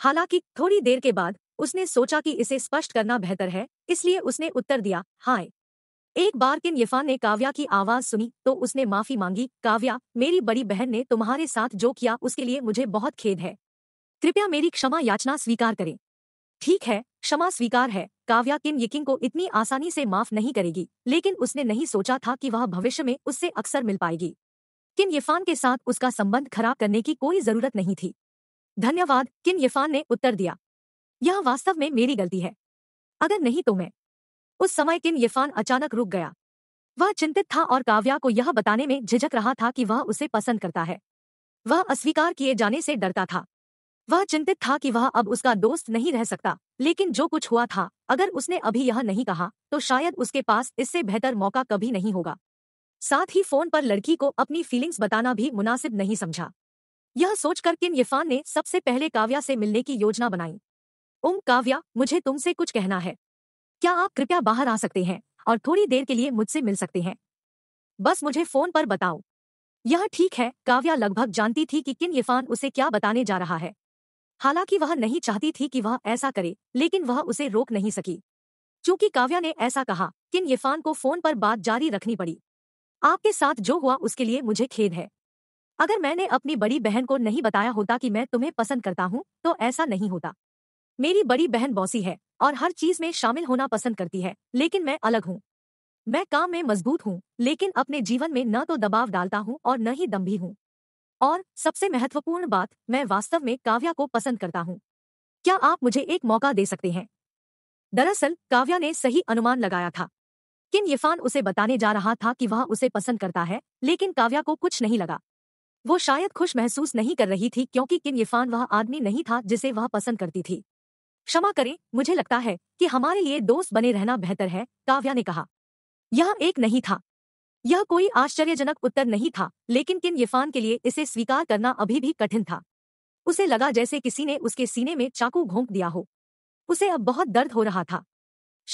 Speaker 1: हालांकि थोड़ी देर के बाद उसने सोचा कि इसे स्पष्ट करना बेहतर है इसलिए उसने उत्तर दिया हाय एक बार किन यफान ने काव्या की आवाज सुनी तो उसने माफी मांगी काव्या मेरी बड़ी बहन ने तुम्हारे साथ जो किया उसके लिए मुझे बहुत खेद है कृपया मेरी क्षमा याचना स्वीकार करें ठीक है क्षमा स्वीकार है काव्या किन यकिंग को इतनी आसानी से माफ नहीं करेगी लेकिन उसने नहीं सोचा था कि वह भविष्य में उससे अक्सर मिल पाएगी किन यफान के साथ उसका संबंध खराब करने की कोई जरूरत नहीं थी धन्यवाद किन यफान ने उत्तर दिया यह वास्तव में मेरी गलती है अगर नहीं तो मैं उस समय किन यफान अचानक रुक गया वह चिंतित था और काव्या को यह बताने में झिझक रहा था कि वह उसे पसंद करता है वह अस्वीकार किए जाने से डरता था वह चिंतित था कि वह अब उसका दोस्त नहीं रह सकता लेकिन जो कुछ हुआ था अगर उसने अभी यह नहीं कहा तो शायद उसके पास इससे बेहतर मौका कभी नहीं होगा साथ ही फोन पर लड़की को अपनी फीलिंग्स बताना भी मुनासिब नहीं समझा यह सोचकर किन यफान ने सबसे पहले काव्या से मिलने की योजना बनाई उम काव्या मुझे तुमसे कुछ कहना है क्या आप कृपया बाहर आ सकते हैं और थोड़ी देर के लिए मुझसे मिल सकते हैं बस मुझे फोन पर बताओ यह ठीक है काव्या लगभग जानती थी कि किन यफान उसे क्या बताने जा रहा है हालांकि वह नहीं चाहती थी कि वह ऐसा करे लेकिन वह उसे रोक नहीं सकी चूंकि काव्या ने ऐसा कहा किन येफान को फोन पर बात जारी रखनी पड़ी आपके साथ जो हुआ उसके लिए मुझे खेद है अगर मैंने अपनी बड़ी बहन को नहीं बताया होता कि मैं तुम्हें पसंद करता हूँ तो ऐसा नहीं होता मेरी बड़ी बहन बौसी है और हर चीज में शामिल होना पसंद करती है लेकिन मैं अलग हूँ मैं काम में मजबूत हूँ लेकिन अपने जीवन में न तो दबाव डालता हूँ और न ही दम्भी हूँ और सबसे महत्वपूर्ण बात मैं वास्तव में काव्या को पसंद करता हूँ क्या आप मुझे एक मौका दे सकते हैं दरअसल काव्या ने सही अनुमान लगाया था किन यफान उसे बताने जा रहा था कि वह उसे पसंद करता है लेकिन काव्या को कुछ नहीं लगा वो शायद खुश महसूस नहीं कर रही थी क्योंकि किन यफान वह आदमी नहीं था जिसे वह पसंद करती थी क्षमा करें मुझे लगता है कि हमारे लिए दोस्त बने रहना बेहतर है काव्या ने कहा यह एक नहीं था यह कोई आश्चर्यजनक उत्तर नहीं था लेकिन किन यफान के लिए इसे स्वीकार करना अभी भी कठिन था उसे लगा जैसे किसी ने उसके सीने में चाकू घोंक दिया हो उसे अब बहुत दर्द हो रहा था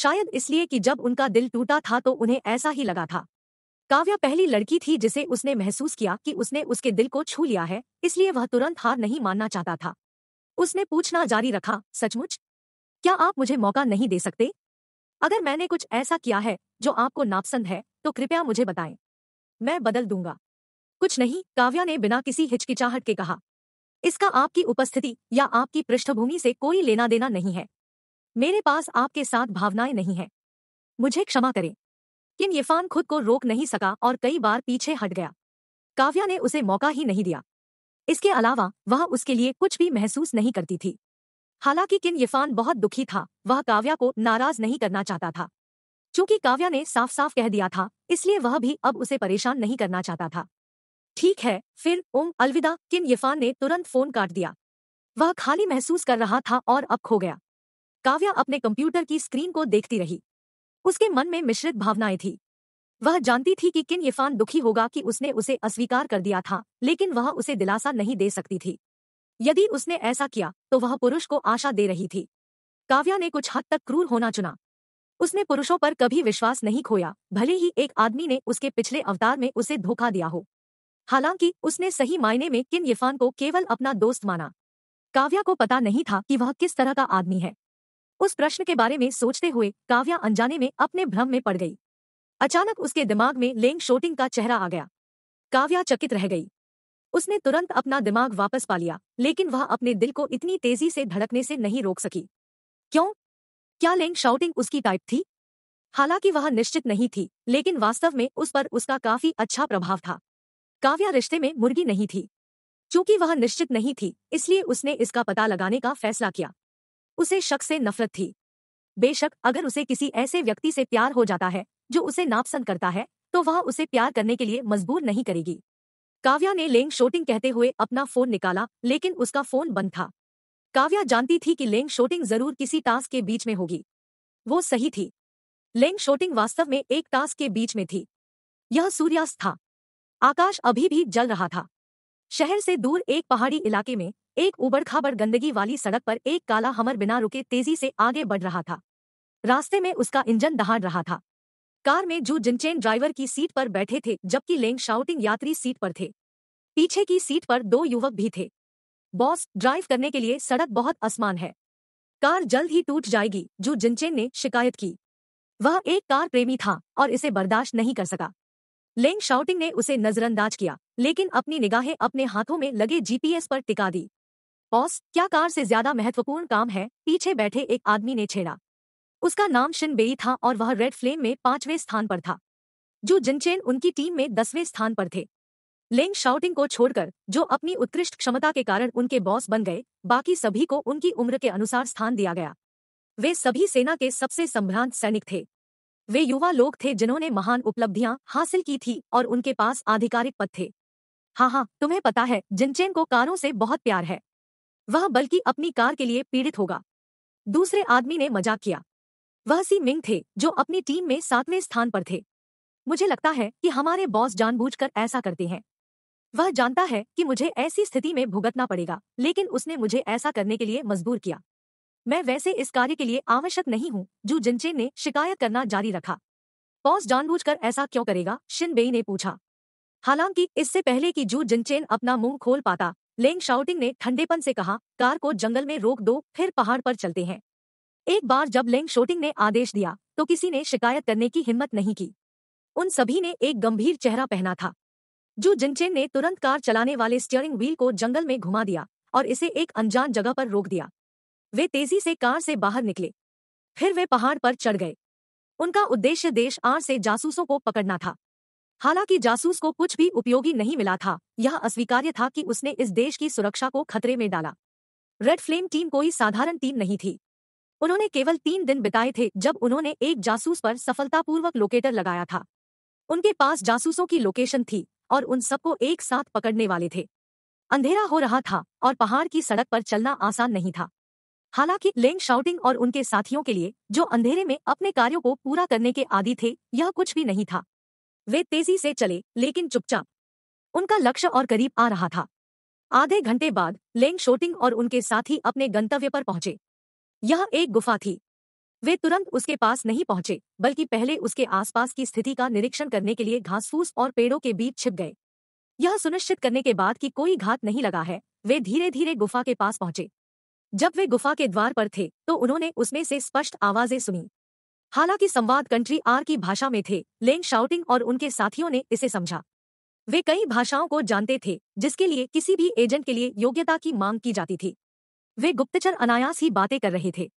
Speaker 1: शायद इसलिए कि जब उनका दिल टूटा था तो उन्हें ऐसा ही लगा था काव्या पहली लड़की थी जिसे उसने महसूस किया कि उसने उसके दिल को छू लिया है इसलिए वह तुरंत हार नहीं मानना चाहता था उसने पूछना जारी रखा सचमुच क्या आप मुझे मौका नहीं दे सकते अगर मैंने कुछ ऐसा किया है जो आपको नापसंद है तो कृपया मुझे बताएं मैं बदल दूंगा कुछ नहीं काव्या ने बिना किसी हिचकिचाहट के कहा इसका आपकी उपस्थिति या आपकी पृष्ठभूमि से कोई लेना देना नहीं है मेरे पास आपके साथ भावनाएं नहीं है मुझे क्षमा करें किन यफान खुद को रोक नहीं सका और कई बार पीछे हट गया काव्या ने उसे मौका ही नहीं दिया इसके अलावा वह उसके लिए कुछ भी महसूस नहीं करती थी हालांकि किन इरफान बहुत दुखी था वह काव्या को नाराज नहीं करना चाहता था चूंकि काव्या ने साफ साफ कह दिया था इसलिए वह भी अब उसे परेशान नहीं करना चाहता था ठीक है फिर ओम अलविदा किन यफान ने तुरंत फोन काट दिया वह खाली महसूस कर रहा था और अब खो गया काव्या अपने कंप्यूटर की स्क्रीन को देखती रही उसके मन में मिश्रित भावनाएं थी वह जानती थी कि किन यफान दुखी होगा कि उसने उसे अस्वीकार कर दिया था लेकिन वह उसे दिलासा नहीं दे सकती थी यदि उसने ऐसा किया तो वह पुरुष को आशा दे रही थी काव्या ने कुछ हद तक क्रूर होना चुना उसने पुरुषों पर कभी विश्वास नहीं खोया भले ही एक आदमी ने उसके पिछले अवतार में उसे धोखा दिया हो हालांकि उसने सही मायने में किन यफान को केवल अपना दोस्त माना काव्या को पता नहीं था कि वह किस तरह का आदमी है उस प्रश्न के बारे में सोचते हुए काव्या अनजाने में अपने भ्रम में पड़ गई अचानक उसके दिमाग में लेंग शोटिंग का चेहरा आ गया काव्या चकित रह गई उसने तुरंत अपना दिमाग वापस पा लिया लेकिन वह अपने दिल को इतनी तेजी से धड़कने से नहीं रोक सकी क्यों क्या लेंग शाउटिंग उसकी टाइप थी हालांकि वह निश्चित नहीं थी लेकिन वास्तव में उस पर उसका काफी अच्छा प्रभाव था काव्या रिश्ते में मुर्गी नहीं थी चूंकि वह निश्चित नहीं थी इसलिए उसने इसका पता लगाने का फैसला किया उसे शक से नफरत थी बेशक अगर उसे किसी ऐसे व्यक्ति से प्यार हो जाता है जो उसे नापसंद करता है तो वह उसे प्यार करने के लिए मजबूर नहीं करेगी काव्या ने लेंग शोटिंग कहते हुए अपना फोन निकाला लेकिन उसका फोन बंद था काव्या जानती थी कि लेंग शोटिंग जरूर किसी टास्क के बीच में होगी वो सही थी लेंग शोटिंग वास्तव में एक टास्क के बीच में थी यह सूर्यास्त था आकाश अभी भी जल रहा था शहर से दूर एक पहाड़ी इलाके में एक उबड़ खाबड़ गंदगी वाली सड़क पर एक काला हमर बिना रुके तेजी से आगे बढ़ रहा था रास्ते में उसका इंजन दहाड़ रहा था कार में जू जिनचेन ड्राइवर की सीट पर बैठे थे जबकि लेंग शाउटिंग यात्री सीट पर थे पीछे की सीट पर दो युवक भी थे बॉस ड्राइव करने के लिए सड़क बहुत आसमान है कार जल्द ही टूट जाएगी जू जिनचेन ने शिकायत की वह एक कार प्रेमी था और इसे बर्दाश्त नहीं कर सका लेंग शाउटिंग ने उसे नजरअंदाज किया लेकिन अपनी निगाहें अपने हाथों में लगे जीपीएस पर टिका दी बॉस क्या कार से ज्यादा महत्वपूर्ण काम है पीछे बैठे एक आदमी ने छेड़ा उसका नाम शिनबेई था और वह रेड फ्लेम में पांचवें स्थान पर था जो जिनचेन उनकी टीम में दसवें स्थान पर थे लेंग शाउटिंग को छोड़कर जो अपनी उत्कृष्ट क्षमता के कारण उनके बॉस बन गए बाकी सभी को उनकी उम्र के अनुसार स्थान दिया गया वे सभी सेना के सबसे संभ्रांत सैनिक थे वे युवा लोग थे जिन्होंने महान उपलब्धियां हासिल की थी और उनके पास आधिकारिक पद थे हाँ हाँ तुम्हें पता है जिनचेन को कारों से बहुत प्यार है वह बल्कि अपनी कार के लिए पीड़ित होगा दूसरे आदमी ने मजाक किया वह सी मिंग थे जो अपनी टीम में सातवें स्थान पर थे मुझे लगता है कि हमारे बॉस जानबूझकर ऐसा करते हैं वह जानता है कि मुझे ऐसी स्थिति में भुगतना पड़ेगा लेकिन उसने मुझे ऐसा करने के लिए मजबूर किया मैं वैसे इस कार्य के लिए आवश्यक नहीं हूँ जू जिनचे ने शिकायत करना जारी रखा बॉस जानबूझ ऐसा क्यों करेगा शिनबेई ने पूछा हालांकि इससे पहले कि जू जिनचेन अपना मुंह खोल पाता लेंग शाउटिंग ने ठंडेपन से कहा कार को जंगल में रोक दो फिर पहाड़ पर चलते हैं एक बार जब लेंग शोटिंग ने आदेश दिया तो किसी ने शिकायत करने की हिम्मत नहीं की उन सभी ने एक गंभीर चेहरा पहना था जू जिनचेन ने तुरंत कार चलाने वाले स्टीयरिंग व्हील को जंगल में घुमा दिया और इसे एक अनजान जगह पर रोक दिया वे तेजी से कार से बाहर निकले फिर वे पहाड़ पर चढ़ गए उनका उद्देश्य देश आर से जासूसों को पकड़ना था हालांकि जासूस को कुछ भी उपयोगी नहीं मिला था यह अस्वीकार्य था कि उसने इस देश की सुरक्षा को खतरे में डाला रेड फ्लेम टीम कोई साधारण टीम नहीं थी उन्होंने केवल तीन दिन बिताए थे जब उन्होंने एक जासूस पर सफलतापूर्वक लोकेटर लगाया था उनके पास जासूसों की लोकेशन थी और उन सबको एक साथ पकड़ने वाले थे अंधेरा हो रहा था और पहाड़ की सड़क पर चलना आसान नहीं था हालांकि लेंग शाउटिंग और उनके साथियों के लिए जो अंधेरे में अपने कार्यों को पूरा करने के आदि थे यह कुछ भी नहीं था वे तेजी से चले लेकिन चुपचाप उनका लक्ष्य और करीब आ रहा था आधे घंटे बाद लेंग शोटिंग और उनके साथी अपने गंतव्य पर पहुंचे यह एक गुफा थी वे तुरंत उसके पास नहीं पहुंचे बल्कि पहले उसके आसपास की स्थिति का निरीक्षण करने के लिए घासफूस और पेड़ों के बीच छिप गए यह सुनिश्चित करने के बाद कि कोई घात नहीं लगा है वे धीरे धीरे गुफा के पास पहुंचे जब वे गुफा के द्वार पर थे तो उन्होंने उसमें से स्पष्ट आवाजें सुनी हालांकि संवाद कंट्री आर की भाषा में थे लेंग शाउटिंग और उनके साथियों ने इसे समझा वे कई भाषाओं को जानते थे जिसके लिए किसी भी एजेंट के लिए योग्यता की मांग की जाती थी वे गुप्तचर अनायास ही बातें कर रहे थे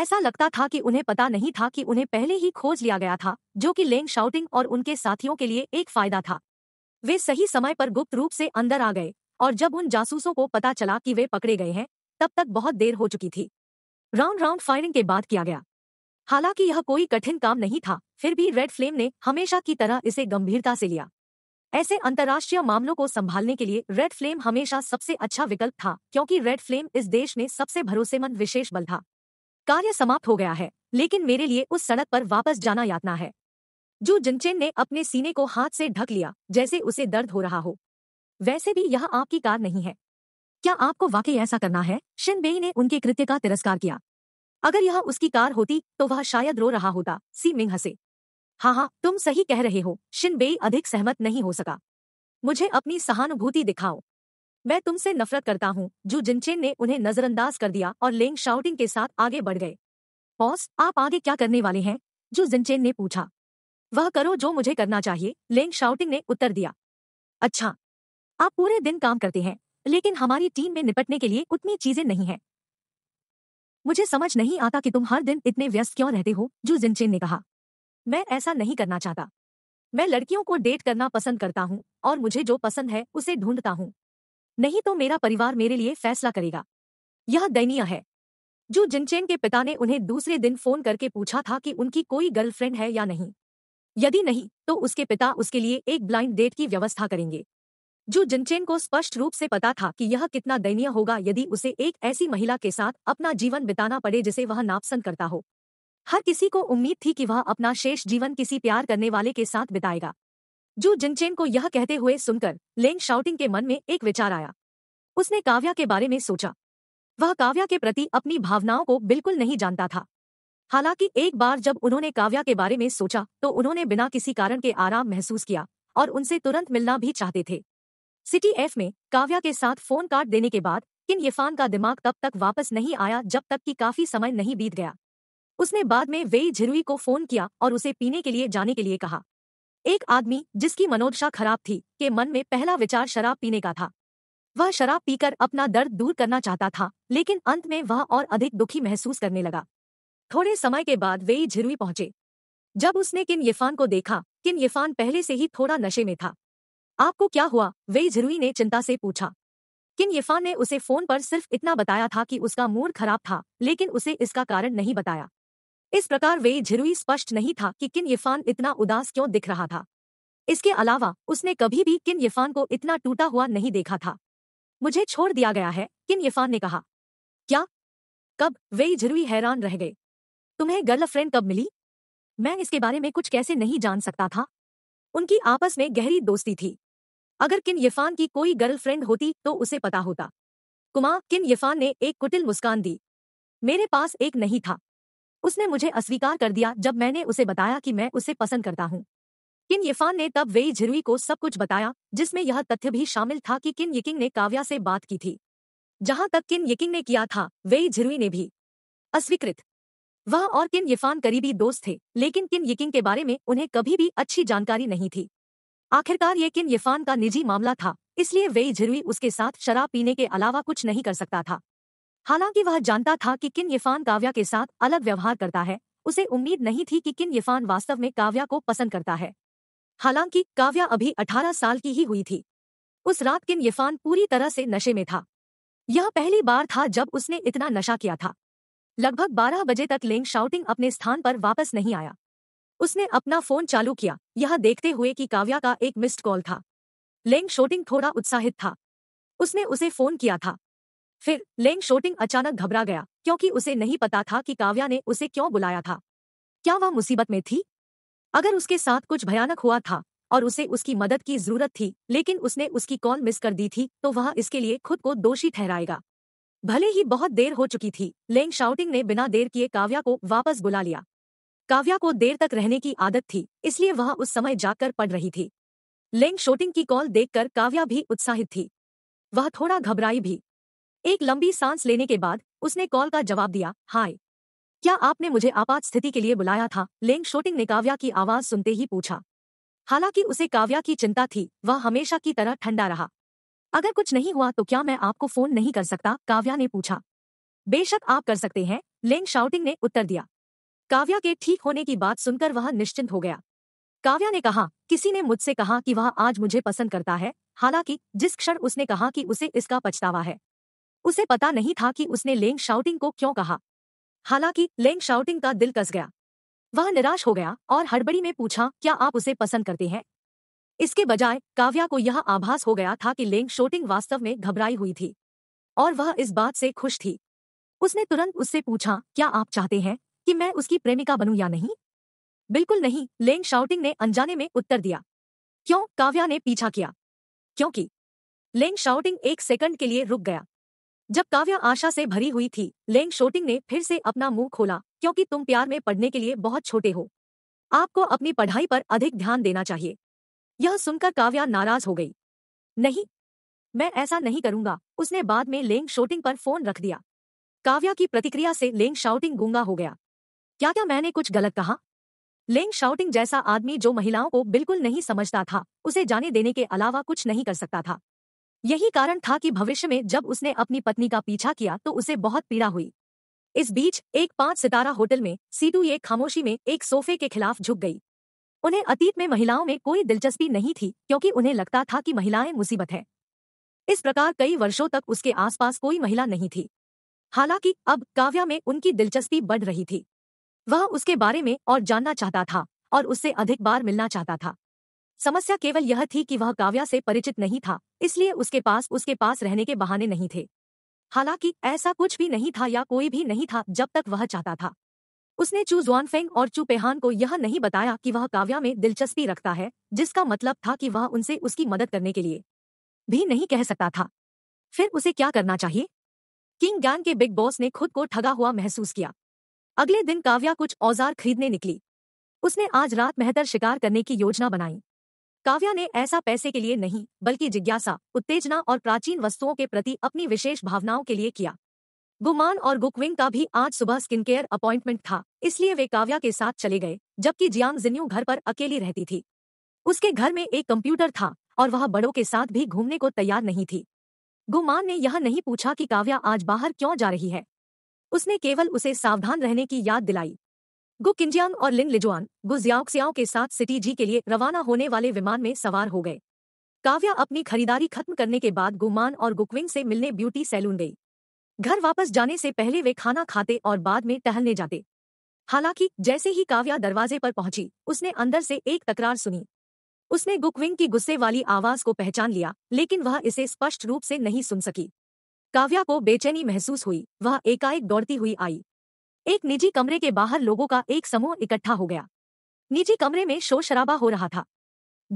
Speaker 1: ऐसा लगता था कि उन्हें पता नहीं था कि उन्हें पहले ही खोज लिया गया था जो कि लेंग शाउटिंग और उनके साथियों के लिए एक फायदा था वे सही समय पर गुप्त रूप से अंदर आ गए और जब उन जासूसों को पता चला कि वे पकड़े गए हैं तब तक बहुत देर हो चुकी थी राउंड राउंड फायरिंग के बाद किया गया हालांकि यह कोई कठिन काम नहीं था फिर भी रेड फ्लेम ने हमेशा की तरह इसे गंभीरता से लिया ऐसे अंतर्राष्ट्रीय मामलों को संभालने के लिए रेड फ्लेम हमेशा सबसे अच्छा विकल्प था क्योंकि रेड फ्लेम इस देश में सबसे भरोसेमंद विशेष बल था कार्य समाप्त हो गया है लेकिन मेरे लिए उस सड़क पर वापस जाना यातना है जू जिनचेन ने अपने सीने को हाथ से ढक लिया जैसे उसे दर्द हो रहा हो वैसे भी यह आपकी कार नहीं है क्या आपको वाकई ऐसा करना है शिनबेई ने उनके कृत्य का तिरस्कार किया अगर यह उसकी कार होती तो वह शायद रो रहा होता सी मिंग हंसे हाँ हाँ तुम सही कह रहे हो शिनबेई अधिक सहमत नहीं हो सका मुझे अपनी सहानुभूति दिखाओ मैं तुमसे नफरत करता हूँ जू जिनचेन ने उन्हें नजरअंदाज कर दिया और लेंग शाउटिंग के साथ आगे बढ़ गए बॉस आप आगे क्या करने वाले हैं जू जिनचेन ने पूछा वह करो जो मुझे करना चाहिए लेंग शाउटिंग ने उत्तर दिया अच्छा आप पूरे दिन काम करते हैं लेकिन हमारी टीम में निपटने के लिए उतनी चीजें नहीं हैं मुझे समझ नहीं आता कि तुम हर दिन इतने व्यस्त क्यों रहते हो जू जिनचेन ने कहा मैं ऐसा नहीं करना चाहता मैं लड़कियों को डेट करना पसंद करता हूँ और मुझे जो पसंद है उसे ढूंढता हूँ नहीं तो मेरा परिवार मेरे लिए फैसला करेगा यह दयनीय है जो जिनचेन के पिता ने उन्हें दूसरे दिन फोन करके पूछा था कि उनकी कोई गर्लफ्रेंड है या नहीं यदि नहीं तो उसके पिता उसके लिए एक ब्लाइंड डेट की व्यवस्था करेंगे जो जिनचेन को स्पष्ट रूप से पता था कि यह कितना दयनीय होगा यदि उसे एक ऐसी महिला के साथ अपना जीवन बिताना पड़े जिसे वह नापसंद करता हो हर किसी को उम्मीद थी कि वह अपना शेष जीवन किसी प्यार करने वाले के साथ बिताएगा जू जिनचेन को यह कहते हुए सुनकर लेंग शाउटिंग के मन में एक विचार आया उसने काव्या के बारे में सोचा वह काव्या के प्रति अपनी भावनाओं को बिल्कुल नहीं जानता था हालांकि एक बार जब उन्होंने काव्या के बारे में सोचा तो उन्होंने बिना किसी कारण के आराम महसूस किया और उनसे तुरंत मिलना भी चाहते थे सिटी एफ में काव्या के साथ फोन काट देने के बाद किन यफान का दिमाग तब तक वापस नहीं आया जब तक कि काफी समय नहीं बीत गया उसने बाद में वेई झिरुई को फोन किया और उसे पीने के लिए जाने के लिए कहा एक आदमी जिसकी मनोदशा खराब थी के मन में पहला विचार शराब पीने का था वह शराब पीकर अपना दर्द दूर करना चाहता था लेकिन अंत में वह और अधिक दुखी महसूस करने लगा थोड़े समय के बाद वे झिरुई पहुंचे जब उसने किन यफान को देखा किन यफान पहले से ही थोड़ा नशे में था आपको क्या हुआ वे झिरुई ने चिंता से पूछा किन यफान ने उसे फोन पर सिर्फ इतना बताया था कि उसका मूड खराब था लेकिन उसे इसका कारण नहीं बताया इस प्रकार वे झिरुई स्पष्ट नहीं था कि किन इरफान इतना उदास क्यों दिख रहा था इसके अलावा उसने कभी भी किन इरफान को इतना टूटा हुआ नहीं देखा था मुझे छोड़ दिया गया है किन इरफान ने कहा क्या कब वे झिरुई हैरान रह गए तुम्हें गर्लफ्रेंड कब मिली मैं इसके बारे में कुछ कैसे नहीं जान सकता था उनकी आपस में गहरी दोस्ती थी अगर किन यफान की कोई गर्लफ्रेंड होती तो उसे पता होता कुमा किन यफान ने एक कुटिल मुस्कान दी मेरे पास एक नहीं था उसने मुझे अस्वीकार कर दिया जब मैंने उसे बताया कि मैं उसे पसंद करता हूँ किन यफान ने तब वेई झिरुई को सब कुछ बताया जिसमें यह तथ्य भी शामिल था कि किन यकिंग ने काव्या से बात की थी जहां तक किन यकिंग ने किया था वेई झिरुई ने भी अस्वीकृत वह और किन यफान करीबी दोस्त थे लेकिन किन यकिंग के बारे में उन्हें कभी भी अच्छी जानकारी नहीं थी आखिरकार ये किन यफान का निजी मामला था इसलिए वेई झिरुई उसके साथ शराब पीने के अलावा कुछ नहीं कर सकता था हालांकि वह जानता था कि किन यफान काव्या के साथ अलग व्यवहार करता है उसे उम्मीद नहीं थी कि किन यफान वास्तव में काव्या को पसंद करता है हालांकि काव्या अभी अठारह साल की ही हुई थी उस रात किन यफान पूरी तरह से नशे में था यह पहली बार था जब उसने इतना नशा किया था लगभग बारह बजे तक लेंग शाउटिंग अपने स्थान पर वापस नहीं आया उसने अपना फोन चालू किया यह देखते हुए कि काव्या का एक मिस्ड कॉल था लेंग शोटिंग थोड़ा उत्साहित था उसने उसे फोन किया था फिर लेंग शोटिंग अचानक घबरा गया क्योंकि उसे नहीं पता था कि काव्या ने उसे क्यों बुलाया था क्या वह मुसीबत में थी अगर उसके साथ कुछ भयानक हुआ था और उसे उसकी मदद की जरूरत थी लेकिन उसने उसकी कॉल मिस कर दी थी तो वह इसके लिए खुद को दोषी ठहराएगा भले ही बहुत देर हो चुकी थी लेंग शाउटिंग ने बिना देर किए काव्या को वापस बुला लिया काव्या को देर तक रहने की आदत थी इसलिए वह उस समय जाकर पढ़ रही थी लेंग शोटिंग की कॉल देखकर काव्या भी उत्साहित थी वह थोड़ा घबराई भी एक लंबी सांस लेने के बाद उसने कॉल का जवाब दिया हाय क्या आपने मुझे आपात स्थिति के लिए बुलाया था लेंग शोटिंग ने काव्या की आवाज सुनते ही पूछा हालांकि उसे काव्या की चिंता थी वह हमेशा की तरह ठंडा रहा अगर कुछ नहीं हुआ तो क्या मैं आपको फोन नहीं कर सकता काव्या ने पूछा बेशक आप कर सकते हैं लेंग शाउटिंग ने उत्तर दिया काव्या के ठीक होने की बात सुनकर वह निश्चिंत हो गया काव्या ने कहा किसी ने मुझसे कहा कि वह आज मुझे पसंद करता है हालांकि जिस क्षण उसने कहा कि उसे इसका पछतावा है उसे पता नहीं था कि उसने लेंग शाउटिंग को क्यों कहा हालांकि लेंग शाउटिंग का दिल कस गया वह निराश हो गया और हड़बड़ी में पूछा क्या आप उसे पसंद करते हैं इसके बजाय काव्या को यह आभास हो गया था कि लेंग शोटिंग वास्तव में घबराई हुई थी और वह इस बात से खुश थी उसने तुरंत उससे पूछा क्या आप चाहते हैं कि मैं उसकी प्रेमिका बनूं या नहीं बिल्कुल नहीं लेंग शाउटिंग ने अनजाने में उत्तर दिया क्यों काव्या ने पीछा किया क्योंकि लेंग शाउटिंग एक सेकंड के लिए रुक गया जब काव्या आशा से भरी हुई थी लेंग शोटिंग ने फिर से अपना मुंह खोला क्योंकि तुम प्यार में पढ़ने के लिए बहुत छोटे हो आपको अपनी पढ़ाई पर अधिक ध्यान देना चाहिए यह सुनकर काव्या नाराज हो गई नहीं मैं ऐसा नहीं करूंगा उसने बाद में लेंग शोटिंग पर फोन रख दिया काव्या की प्रतिक्रिया से लेंग शाउटिंग गूंगा हो गया क्या क्या मैंने कुछ गलत कहा लेंग शाउटिंग जैसा आदमी जो महिलाओं को बिल्कुल नहीं समझता था उसे जाने देने के अलावा कुछ नहीं कर सकता था यही कारण था कि भविष्य में जब उसने अपनी पत्नी का पीछा किया तो उसे बहुत पीड़ा हुई इस बीच एक पांच सितारा होटल में सीटू ये खामोशी में एक सोफे के खिलाफ झुक गई उन्हें अतीत में महिलाओं में कोई दिलचस्पी नहीं थी क्योंकि उन्हें लगता था कि महिलाएं मुसीबत है इस प्रकार कई वर्षों तक उसके आसपास कोई महिला नहीं थी हालांकि अब काव्या में उनकी दिलचस्पी बढ़ रही थी वह उसके बारे में और जानना चाहता था और उससे अधिक बार मिलना चाहता था समस्या केवल यह थी कि वह काव्या से परिचित नहीं था इसलिए उसके पास उसके पास रहने के बहाने नहीं थे हालांकि ऐसा कुछ भी नहीं था या कोई भी नहीं था जब तक वह चाहता था उसने चू जुआनफेंग और चू पेहान को यह नहीं बताया कि वह काव्या में दिलचस्पी रखता है जिसका मतलब था कि वह उनसे उसकी मदद करने के लिए भी नहीं कह सकता था फिर उसे क्या करना चाहिए किंग गैंग के बिग बॉस ने खुद को ठगा हुआ महसूस किया अगले दिन काव्या कुछ औजार खरीदने निकली उसने आज रात मेहतर शिकार करने की योजना बनाई काव्या ने ऐसा पैसे के लिए नहीं बल्कि जिज्ञासा उत्तेजना और प्राचीन वस्तुओं के प्रति अपनी विशेष भावनाओं के लिए किया गुमान और गुकविंग का भी आज सुबह स्किन केयर अपॉइंटमेंट था इसलिए वे काव्या के साथ चले गए जबकि जियांग जिन्यू घर पर अकेली रहती थी उसके घर में एक कंप्यूटर था और वह बड़ों के साथ भी घूमने को तैयार नहीं थी गुमान ने यह नहीं पूछा कि काव्या आज बाहर क्यों जा रही है उसने केवल उसे सावधान रहने की याद दिलाई गु किंजियांग और लिंग लिजुआन गु जियाओक्सियाओ के साथ सिटी जी के लिए रवाना होने वाले विमान में सवार हो गए काव्या अपनी खरीदारी खत्म करने के बाद गुमान और गुकविंग से मिलने ब्यूटी सैलून गई घर वापस जाने से पहले वे खाना खाते और बाद में टहलने जाते हालांकि जैसे ही काव्या दरवाजे पर पहुंची उसने अंदर से एक तकरार सुनी उसने गुकविंग की गुस्से वाली आवाज को पहचान लिया लेकिन वह इसे स्पष्ट रूप से नहीं सुन सकी काव्या को बेचैनी महसूस हुई वह एकाएक दौड़ती हुई आई एक निजी कमरे के बाहर लोगों का एक समूह इकट्ठा हो गया निजी कमरे में शोर शराबा हो रहा था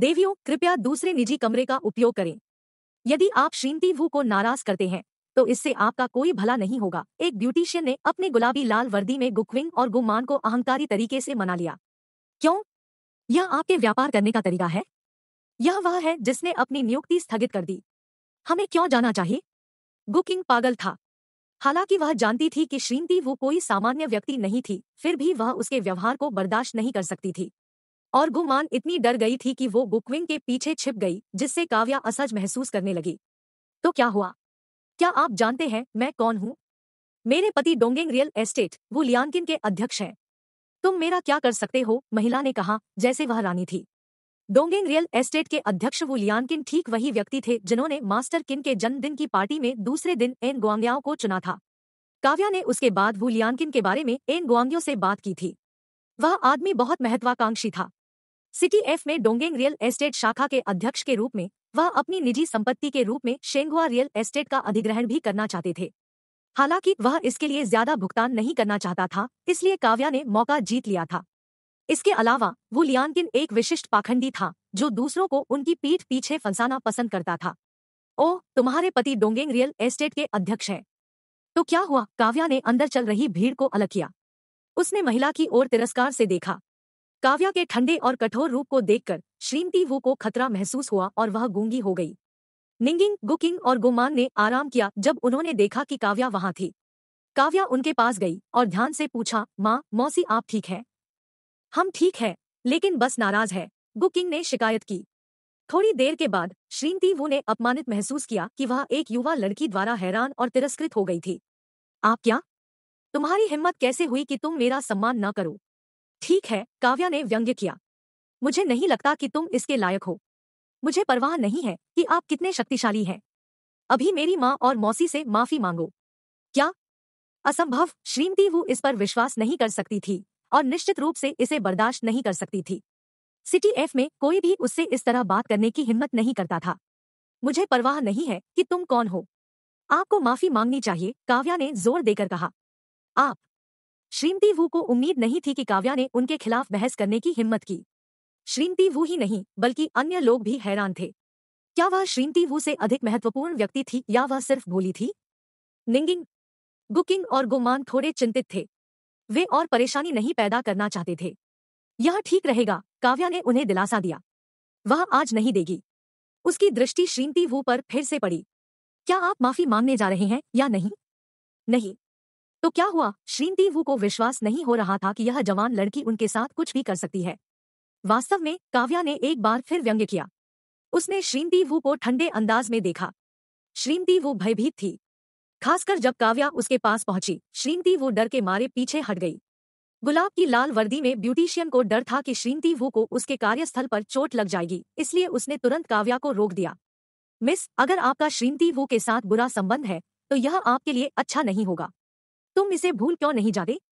Speaker 1: देवियों कृपया दूसरे निजी कमरे का उपयोग करें यदि आप श्रीमती भू को नाराज करते हैं तो इससे आपका कोई भला नहीं होगा एक ब्यूटिशियन ने अपने गुलाबी लाल वर्दी में गुकविंग और गुमान को अहंकारी तरीके से मना लिया क्यों यह आपके व्यापार करने का तरीका है यह वह है जिसने अपनी नियुक्ति स्थगित कर दी हमें क्यों जाना चाहिए गुकिंग पागल था हालांकि वह जानती थी कि श्रीमती वो कोई सामान्य व्यक्ति नहीं थी फिर भी वह उसके व्यवहार को बर्दाश्त नहीं कर सकती थी और गुमान इतनी डर गई थी कि वो बुकविंग के पीछे छिप गई जिससे काव्या असहज महसूस करने लगी तो क्या हुआ क्या आप जानते हैं मैं कौन हूँ मेरे पति डोंगेंग रियल एस्टेट वो लियांकिन के अध्यक्ष हैं तुम मेरा क्या कर सकते हो महिला ने कहा जैसे वह रानी थी डोंगेंग रियल एस्टेट के अध्यक्ष वुलियान किन ठीक वही व्यक्ति थे जिन्होंने मास्टर किन के जन्मदिन की पार्टी में दूसरे दिन एन गुआंगियाओ को चुना था काव्या ने उसके बाद वु किन के बारे में एन गुआंगियों से बात की थी वह आदमी बहुत महत्वाकांक्षी था सिटी एफ में डोंगेंग रियल एस्टेट शाखा के अध्यक्ष के रूप में वह अपनी निजी संपत्ति के रूप में शेंगुआ रियल एस्टेट का अधिग्रहण भी करना चाहते थे हालांकि वह इसके लिए ज्यादा भुगतान नहीं करना चाहता था इसलिए काव्या ने मौका जीत लिया था इसके अलावा वो लियानकिन एक विशिष्ट पाखंडी था जो दूसरों को उनकी पीठ पीछे फंसाना पसंद करता था ओ तुम्हारे पति डोंगेंग रियल एस्टेट के अध्यक्ष हैं तो क्या हुआ काव्या ने अंदर चल रही भीड़ को अलग किया उसने महिला की ओर तिरस्कार से देखा काव्या के ठंडे और कठोर रूप को देखकर श्रीमती वू को खतरा महसूस हुआ और वह गूंगी हो गई निंगिंग गुकिंग और गुमान ने आराम किया जब उन्होंने देखा कि काव्या वहां थी काव्या उनके पास गई और ध्यान से पूछा माँ मौसी आप ठीक हैं हम ठीक है लेकिन बस नाराज है गुकिंग ने शिकायत की थोड़ी देर के बाद श्रीमती वो ने अपमानित महसूस किया कि वह एक युवा लड़की द्वारा हैरान और तिरस्कृत हो गई थी आप क्या तुम्हारी हिम्मत कैसे हुई कि तुम मेरा सम्मान न करो ठीक है काव्या ने व्यंग्य किया मुझे नहीं लगता कि तुम इसके लायक हो मुझे परवाह नहीं है कि आप कितने शक्तिशाली हैं अभी मेरी माँ और मौसी से माफी मांगो क्या असंभव श्रीमती वो इस पर विश्वास नहीं कर सकती थी और निश्चित रूप से इसे बर्दाश्त नहीं कर सकती थी सिटी एफ में कोई भी उससे इस तरह बात करने की हिम्मत नहीं करता था मुझे परवाह नहीं है कि तुम कौन हो आपको माफी मांगनी चाहिए काव्या ने जोर देकर कहा आप श्रीमती वू को उम्मीद नहीं थी कि काव्या ने उनके खिलाफ बहस करने की हिम्मत की श्रीमती वू ही नहीं बल्कि अन्य लोग भी हैरान थे क्या वह श्रीमती वू से अधिक महत्वपूर्ण व्यक्ति थी या वह सिर्फ भोली थी निंगिंग गुकिंग और गुमान थोड़े चिंतित थे वे और परेशानी नहीं पैदा करना चाहते थे यह ठीक रहेगा काव्या ने उन्हें दिलासा दिया वह आज नहीं देगी उसकी दृष्टि श्रीमती वो पर फिर से पड़ी क्या आप माफी मांगने जा रहे हैं या नहीं नहीं तो क्या हुआ श्रीमती वो को विश्वास नहीं हो रहा था कि यह जवान लड़की उनके साथ कुछ भी कर सकती है वास्तव में काव्या ने एक बार फिर व्यंग्य किया उसने श्रीमती वो को ठंडे अंदाज में देखा श्रीमती वो भयभीत थी खासकर जब काव्या उसके पास पहुंची श्रीमती वो डर के मारे पीछे हट गई गुलाब की लाल वर्दी में ब्यूटिशियन को डर था कि श्रीमती वो को उसके कार्यस्थल पर चोट लग जाएगी इसलिए उसने तुरंत काव्या को रोक दिया मिस अगर आपका श्रीमती वो के साथ बुरा संबंध है तो यह आपके लिए अच्छा नहीं होगा तुम इसे भूल क्यों नहीं जाते